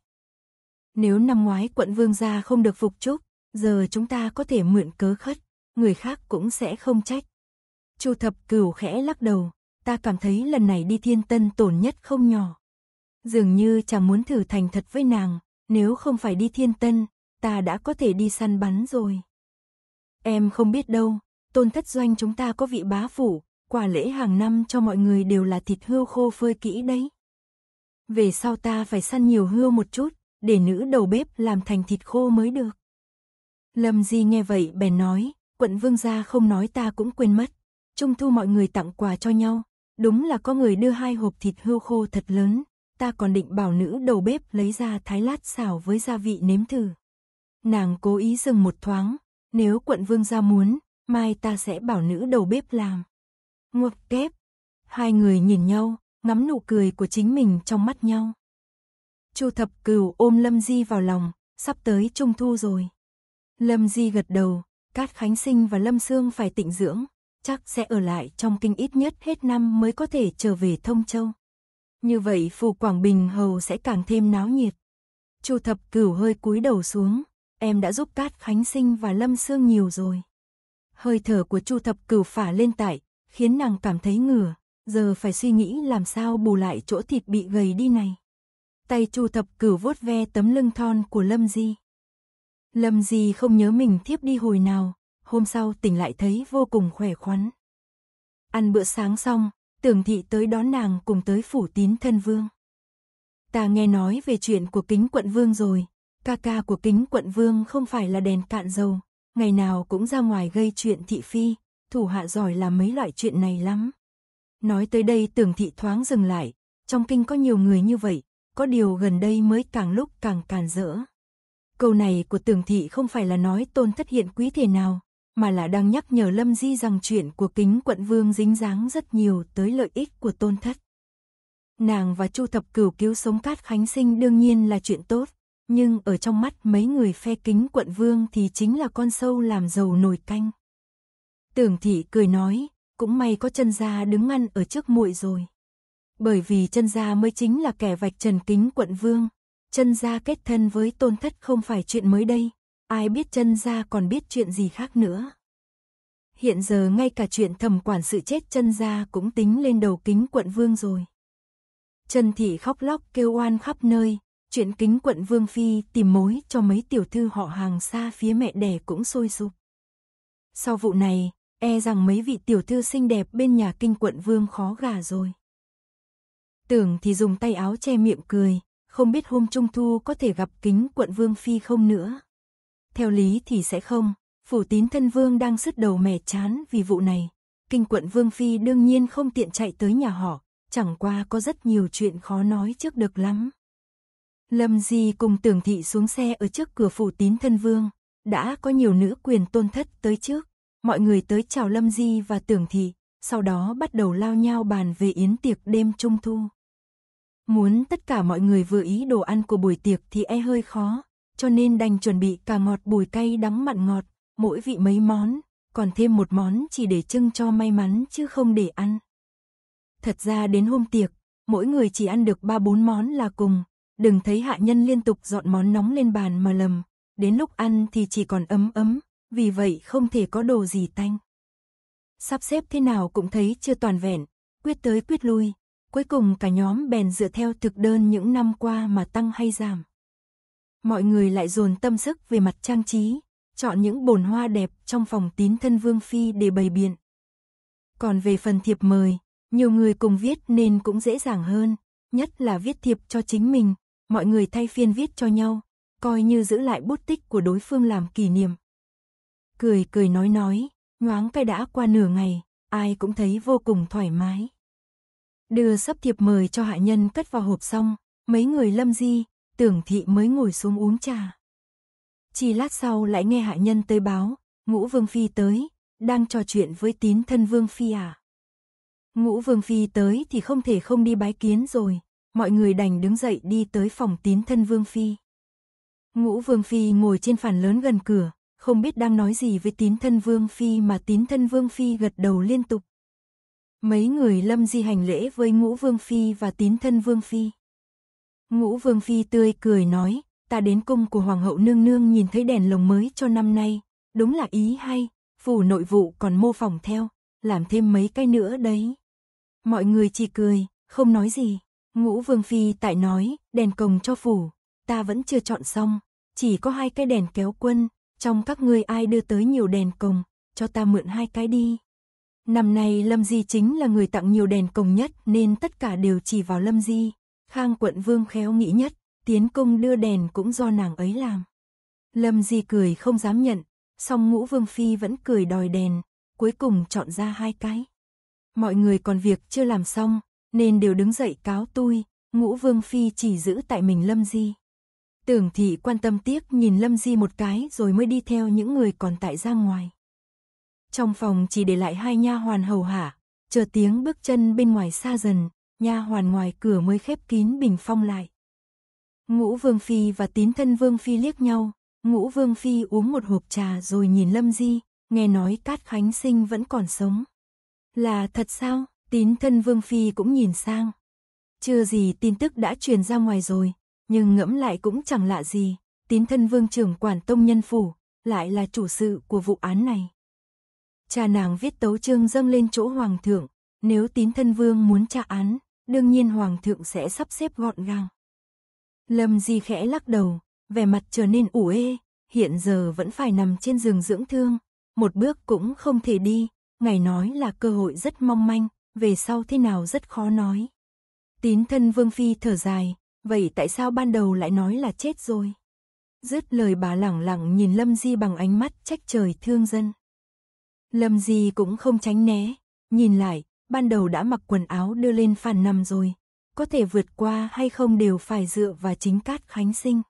Nếu năm ngoái quận vương gia không được phục chúc, giờ chúng ta có thể mượn cớ khất, người khác cũng sẽ không trách. Chu thập cửu khẽ lắc đầu, ta cảm thấy lần này đi thiên tân tổn nhất không nhỏ. Dường như chàng muốn thử thành thật với nàng, nếu không phải đi thiên tân, ta đã có thể đi săn bắn rồi. Em không biết đâu, tôn thất doanh chúng ta có vị bá phủ, Quà lễ hàng năm cho mọi người đều là thịt hươu khô phơi kỹ đấy. Về sau ta phải săn nhiều hươu một chút, để nữ đầu bếp làm thành thịt khô mới được. Lâm Di nghe vậy bèn nói, quận vương gia không nói ta cũng quên mất. Trung thu mọi người tặng quà cho nhau, đúng là có người đưa hai hộp thịt hươu khô thật lớn, ta còn định bảo nữ đầu bếp lấy ra thái lát xào với gia vị nếm thử. Nàng cố ý dừng một thoáng, nếu quận vương gia muốn, mai ta sẽ bảo nữ đầu bếp làm. Ngược kép. Hai người nhìn nhau, ngắm nụ cười của chính mình trong mắt nhau. Chu Thập Cửu ôm Lâm Di vào lòng, sắp tới trung thu rồi. Lâm Di gật đầu, Cát Khánh Sinh và Lâm Sương phải tịnh dưỡng, chắc sẽ ở lại trong kinh ít nhất hết năm mới có thể trở về Thông Châu. Như vậy phù Quảng Bình hầu sẽ càng thêm náo nhiệt. Chu Thập Cửu hơi cúi đầu xuống, em đã giúp Cát Khánh Sinh và Lâm Sương nhiều rồi. Hơi thở của Chu Thập Cửu phả lên tại khiến nàng cảm thấy ngửa, giờ phải suy nghĩ làm sao bù lại chỗ thịt bị gầy đi này. Tay Chu Thập Cửu vuốt ve tấm lưng thon của Lâm Di. Lâm Di không nhớ mình thiếp đi hồi nào, hôm sau tỉnh lại thấy vô cùng khỏe khoắn. Ăn bữa sáng xong, tưởng thị tới đón nàng cùng tới phủ tín thân vương. Ta nghe nói về chuyện của kính quận vương rồi, ca ca của kính quận vương không phải là đèn cạn dầu, ngày nào cũng ra ngoài gây chuyện thị phi, thủ hạ giỏi làm mấy loại chuyện này lắm. Nói tới đây tưởng thị thoáng dừng lại, trong kinh có nhiều người như vậy, có điều gần đây mới càng lúc càng càn rỡ. Câu này của tưởng thị không phải là nói tôn thất hiện quý thể nào, mà là đang nhắc nhở Lâm Di rằng chuyện của kính quận vương dính dáng rất nhiều tới lợi ích của tôn thất. Nàng và Chu Thập Cửu cứu sống Cát Khánh Sinh đương nhiên là chuyện tốt, nhưng ở trong mắt mấy người phe kính quận vương thì chính là con sâu làm dầu nồi canh. Tưởng thị cười nói, cũng may có chân gia đứng ngăn ở trước muội rồi. Bởi vì chân gia mới chính là kẻ vạch trần kính quận vương. Chân gia kết thân với tôn thất không phải chuyện mới đây. Ai biết chân gia còn biết chuyện gì khác nữa. Hiện giờ ngay cả chuyện thẩm quản sự chết chân gia cũng tính lên đầu kính quận vương rồi. Trần Thị khóc lóc kêu oan khắp nơi, chuyện kính quận Vương Phi tìm mối cho mấy tiểu thư họ hàng xa phía mẹ đẻ cũng sôi sục. Sau vụ này, e rằng mấy vị tiểu thư xinh đẹp bên nhà kinh quận vương khó gà rồi. Tưởng thì dùng tay áo che miệng cười, không biết hôm trung thu có thể gặp kính quận vương phi không nữa. Theo lý thì sẽ không, phủ tín thân vương đang sứt đầu mẻ chán vì vụ này. Kinh quận vương phi đương nhiên không tiện chạy tới nhà họ, chẳng qua có rất nhiều chuyện khó nói trước được lắm. Lâm Di cùng tưởng thị xuống xe ở trước cửa phủ tín thân vương, đã có nhiều nữ quyền tôn thất tới trước, mọi người tới chào Lâm Di và Tưởng Thị, sau đó bắt đầu lao nhau bàn về yến tiệc đêm Trung Thu. Muốn tất cả mọi người vừa ý đồ ăn của buổi tiệc thì e hơi khó, cho nên đành chuẩn bị cả ngọt bùi cay đắng mặn ngọt, mỗi vị mấy món, còn thêm một món chỉ để trưng cho may mắn chứ không để ăn. Thật ra đến hôm tiệc, mỗi người chỉ ăn được 3-4 món là cùng, đừng thấy hạ nhân liên tục dọn món nóng lên bàn mà lầm, đến lúc ăn thì chỉ còn ấm ấm, vì vậy không thể có đồ gì tanh. Sắp xếp thế nào cũng thấy chưa toàn vẹn, quyết tới quyết lui, cuối cùng cả nhóm bèn dựa theo thực đơn những năm qua mà tăng hay giảm. Mọi người lại dồn tâm sức về mặt trang trí, chọn những bồn hoa đẹp trong phòng tín thân Vương Phi để bày biện. Còn về phần thiệp mời, nhiều người cùng viết nên cũng dễ dàng hơn, nhất là viết thiệp cho chính mình, mọi người thay phiên viết cho nhau, coi như giữ lại bút tích của đối phương làm kỷ niệm cười cười nói nói, nhoáng cái đã qua nửa ngày, ai cũng thấy vô cùng thoải mái. Đưa sắp thiệp mời cho hạ nhân cất vào hộp xong, mấy người lâm di, tưởng thị mới ngồi xuống uống trà. Chỉ lát sau lại nghe hạ nhân tới báo, ngũ vương phi tới, đang trò chuyện với tín thân vương phi à. Ngũ vương phi tới thì không thể không đi bái kiến rồi, mọi người đành đứng dậy đi tới phòng tín thân vương phi. Ngũ vương phi ngồi trên phản lớn gần cửa, không biết đang nói gì với tín thân Vương Phi mà tín thân Vương Phi gật đầu liên tục. Mấy người lâm di hành lễ với ngũ Vương Phi và tín thân Vương Phi. Ngũ Vương Phi tươi cười nói, ta đến cung của Hoàng hậu nương nương nhìn thấy đèn lồng mới cho năm nay, đúng là ý hay, phủ nội vụ còn mô phỏng theo, làm thêm mấy cái nữa đấy. Mọi người chỉ cười, không nói gì. Ngũ Vương Phi tại nói, đèn cồng cho phủ, ta vẫn chưa chọn xong, chỉ có hai cái đèn kéo quân, trong các ngươi ai đưa tới nhiều đèn cồng, cho ta mượn hai cái đi. Năm nay Lâm Di chính là người tặng nhiều đèn cồng nhất nên tất cả đều chỉ vào Lâm Di. Khang quận vương khéo nghĩ nhất, tiến công đưa đèn cũng do nàng ấy làm. Lâm Di cười không dám nhận, song ngũ vương phi vẫn cười đòi đèn, cuối cùng chọn ra hai cái. Mọi người còn việc chưa làm xong, nên đều đứng dậy cáo tui, ngũ vương phi chỉ giữ tại mình Lâm Di. Tưởng thị quan tâm tiếc nhìn Lâm Di một cái rồi mới đi theo những người còn tại ra ngoài. Trong phòng chỉ để lại hai nha hoàn hầu hạ, chờ tiếng bước chân bên ngoài xa dần, nha hoàn ngoài cửa mới khép kín bình phong lại. Ngũ Vương Phi và tín thân Vương Phi liếc nhau, Ngũ Vương Phi uống một hộp trà rồi nhìn Lâm Di, nghe nói Cát Khánh Sinh vẫn còn sống. Là thật sao? Tín thân Vương Phi cũng nhìn sang. Chưa gì tin tức đã truyền ra ngoài rồi, nhưng ngẫm lại cũng chẳng lạ gì, tín thân vương trưởng quản tông nhân phủ, lại là chủ sự của vụ án này. Cha nàng viết tấu trương dâng lên chỗ hoàng thượng, nếu tín thân vương muốn tra án, đương nhiên hoàng thượng sẽ sắp xếp gọn gàng. Lâm Di khẽ lắc đầu, vẻ mặt trở nên ủ ê, hiện giờ vẫn phải nằm trên giường dưỡng thương, một bước cũng không thể đi, ngày nói là cơ hội rất mong manh, về sau thế nào rất khó nói. Tín thân Vương Phi thở dài, Vậy tại sao ban đầu lại nói là chết rồi? Dứt lời bà lẳng lặng nhìn Lâm Di bằng ánh mắt trách trời thương dân. Lâm Di cũng không tránh né, nhìn lại, ban đầu đã mặc quần áo đưa lên phàn nằm rồi, có thể vượt qua hay không đều phải dựa vào chính cát khánh sinh.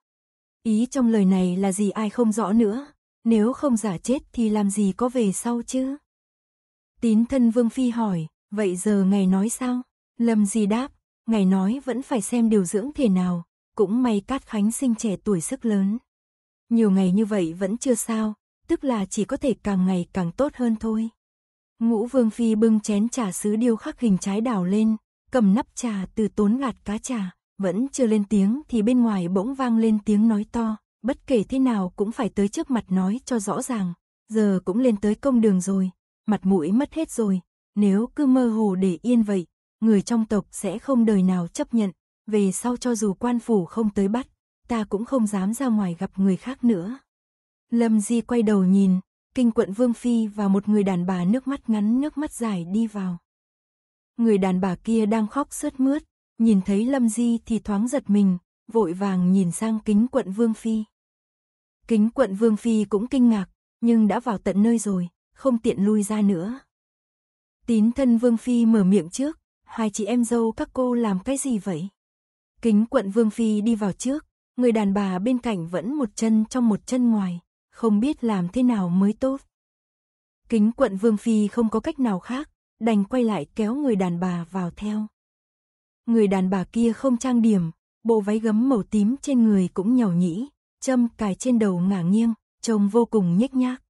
Ý trong lời này là gì ai không rõ nữa, nếu không giả chết thì làm gì có về sau chứ? Tín thân Vương Phi hỏi, vậy giờ ngày nói sao? Lâm Di đáp, Ngài nói vẫn phải xem điều dưỡng thể nào, cũng may Cát Khánh sinh trẻ tuổi sức lớn. Nhiều ngày như vậy vẫn chưa sao, tức là chỉ có thể càng ngày càng tốt hơn thôi. Ngũ Vương Phi bưng chén trà sứ điêu khắc hình trái đào lên, cầm nắp trà từ tốn gạt cá trà, vẫn chưa lên tiếng thì bên ngoài bỗng vang lên tiếng nói to, bất kể thế nào cũng phải tới trước mặt nói cho rõ ràng, giờ cũng lên tới công đường rồi, mặt mũi mất hết rồi, nếu cứ mơ hồ để yên vậy, người trong tộc sẽ không đời nào chấp nhận, về sau cho dù quan phủ không tới bắt, ta cũng không dám ra ngoài gặp người khác nữa. Lâm Di quay đầu nhìn, kinh quận Vương Phi và một người đàn bà nước mắt ngắn nước mắt dài đi vào. Người đàn bà kia đang khóc sướt mướt, nhìn thấy Lâm Di thì thoáng giật mình, vội vàng nhìn sang kính quận Vương Phi. Kính quận Vương Phi cũng kinh ngạc, nhưng đã vào tận nơi rồi, không tiện lui ra nữa. Tín thân Vương Phi mở miệng trước, hai chị em dâu các cô làm cái gì vậy? Kính quận Vương Phi đi vào trước, người đàn bà bên cạnh vẫn một chân trong một chân ngoài, không biết làm thế nào mới tốt. Kính quận Vương Phi không có cách nào khác, đành quay lại kéo người đàn bà vào theo. Người đàn bà kia không trang điểm, bộ váy gấm màu tím trên người cũng nhàu nhĩ, châm cài trên đầu ngả nghiêng, trông vô cùng nhếch nhác.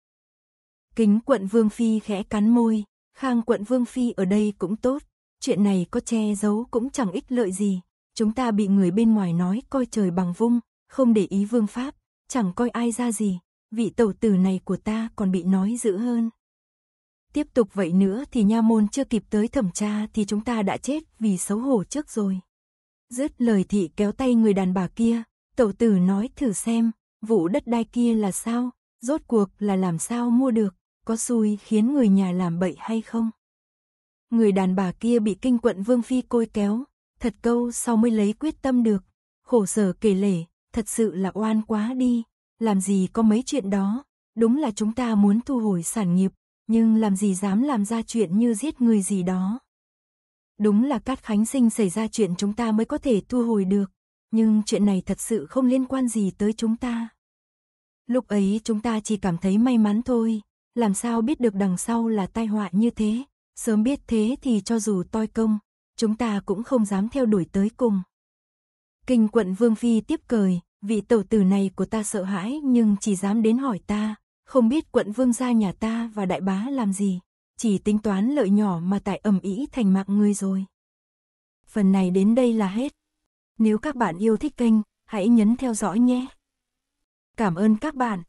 Kính quận Vương Phi khẽ cắn môi, khang quận Vương Phi ở đây cũng tốt, chuyện này có che giấu cũng chẳng ích lợi gì. Chúng ta bị người bên ngoài nói coi trời bằng vung, không để ý vương pháp, chẳng coi ai ra gì. Vị tẩu tử này của ta còn bị nói dữ hơn. Tiếp tục vậy nữa thì nha môn chưa kịp tới thẩm tra thì chúng ta đã chết vì xấu hổ trước rồi. Dứt lời thị kéo tay người đàn bà kia, tẩu tử nói thử xem, vụ đất đai kia là sao, rốt cuộc là làm sao mua được, có xui khiến người nhà làm bậy hay không? Người đàn bà kia bị kinh quận Vương Phi côi kéo, thật câu sau mới lấy quyết tâm được. Khổ sở kể lể, thật sự là oan quá đi, làm gì có mấy chuyện đó. Đúng là chúng ta muốn thu hồi sản nghiệp, nhưng làm gì dám làm ra chuyện như giết người gì đó. Đúng là Cát Khánh Sinh xảy ra chuyện chúng ta mới có thể thu hồi được, nhưng chuyện này thật sự không liên quan gì tới chúng ta. Lúc ấy chúng ta chỉ cảm thấy may mắn thôi, làm sao biết được đằng sau là tai họa như thế. Sớm biết thế thì cho dù toi công, chúng ta cũng không dám theo đuổi tới cùng. Kinh quận Vương Phi tiếp cười, vị tẩu tử này của ta sợ hãi nhưng chỉ dám đến hỏi ta, không biết quận Vương gia nhà ta và đại bá làm gì, chỉ tính toán lợi nhỏ mà tại ẩm ý thành mạng người rồi. Phần này đến đây là hết. Nếu các bạn yêu thích kênh, hãy nhấn theo dõi nhé. Cảm ơn các bạn.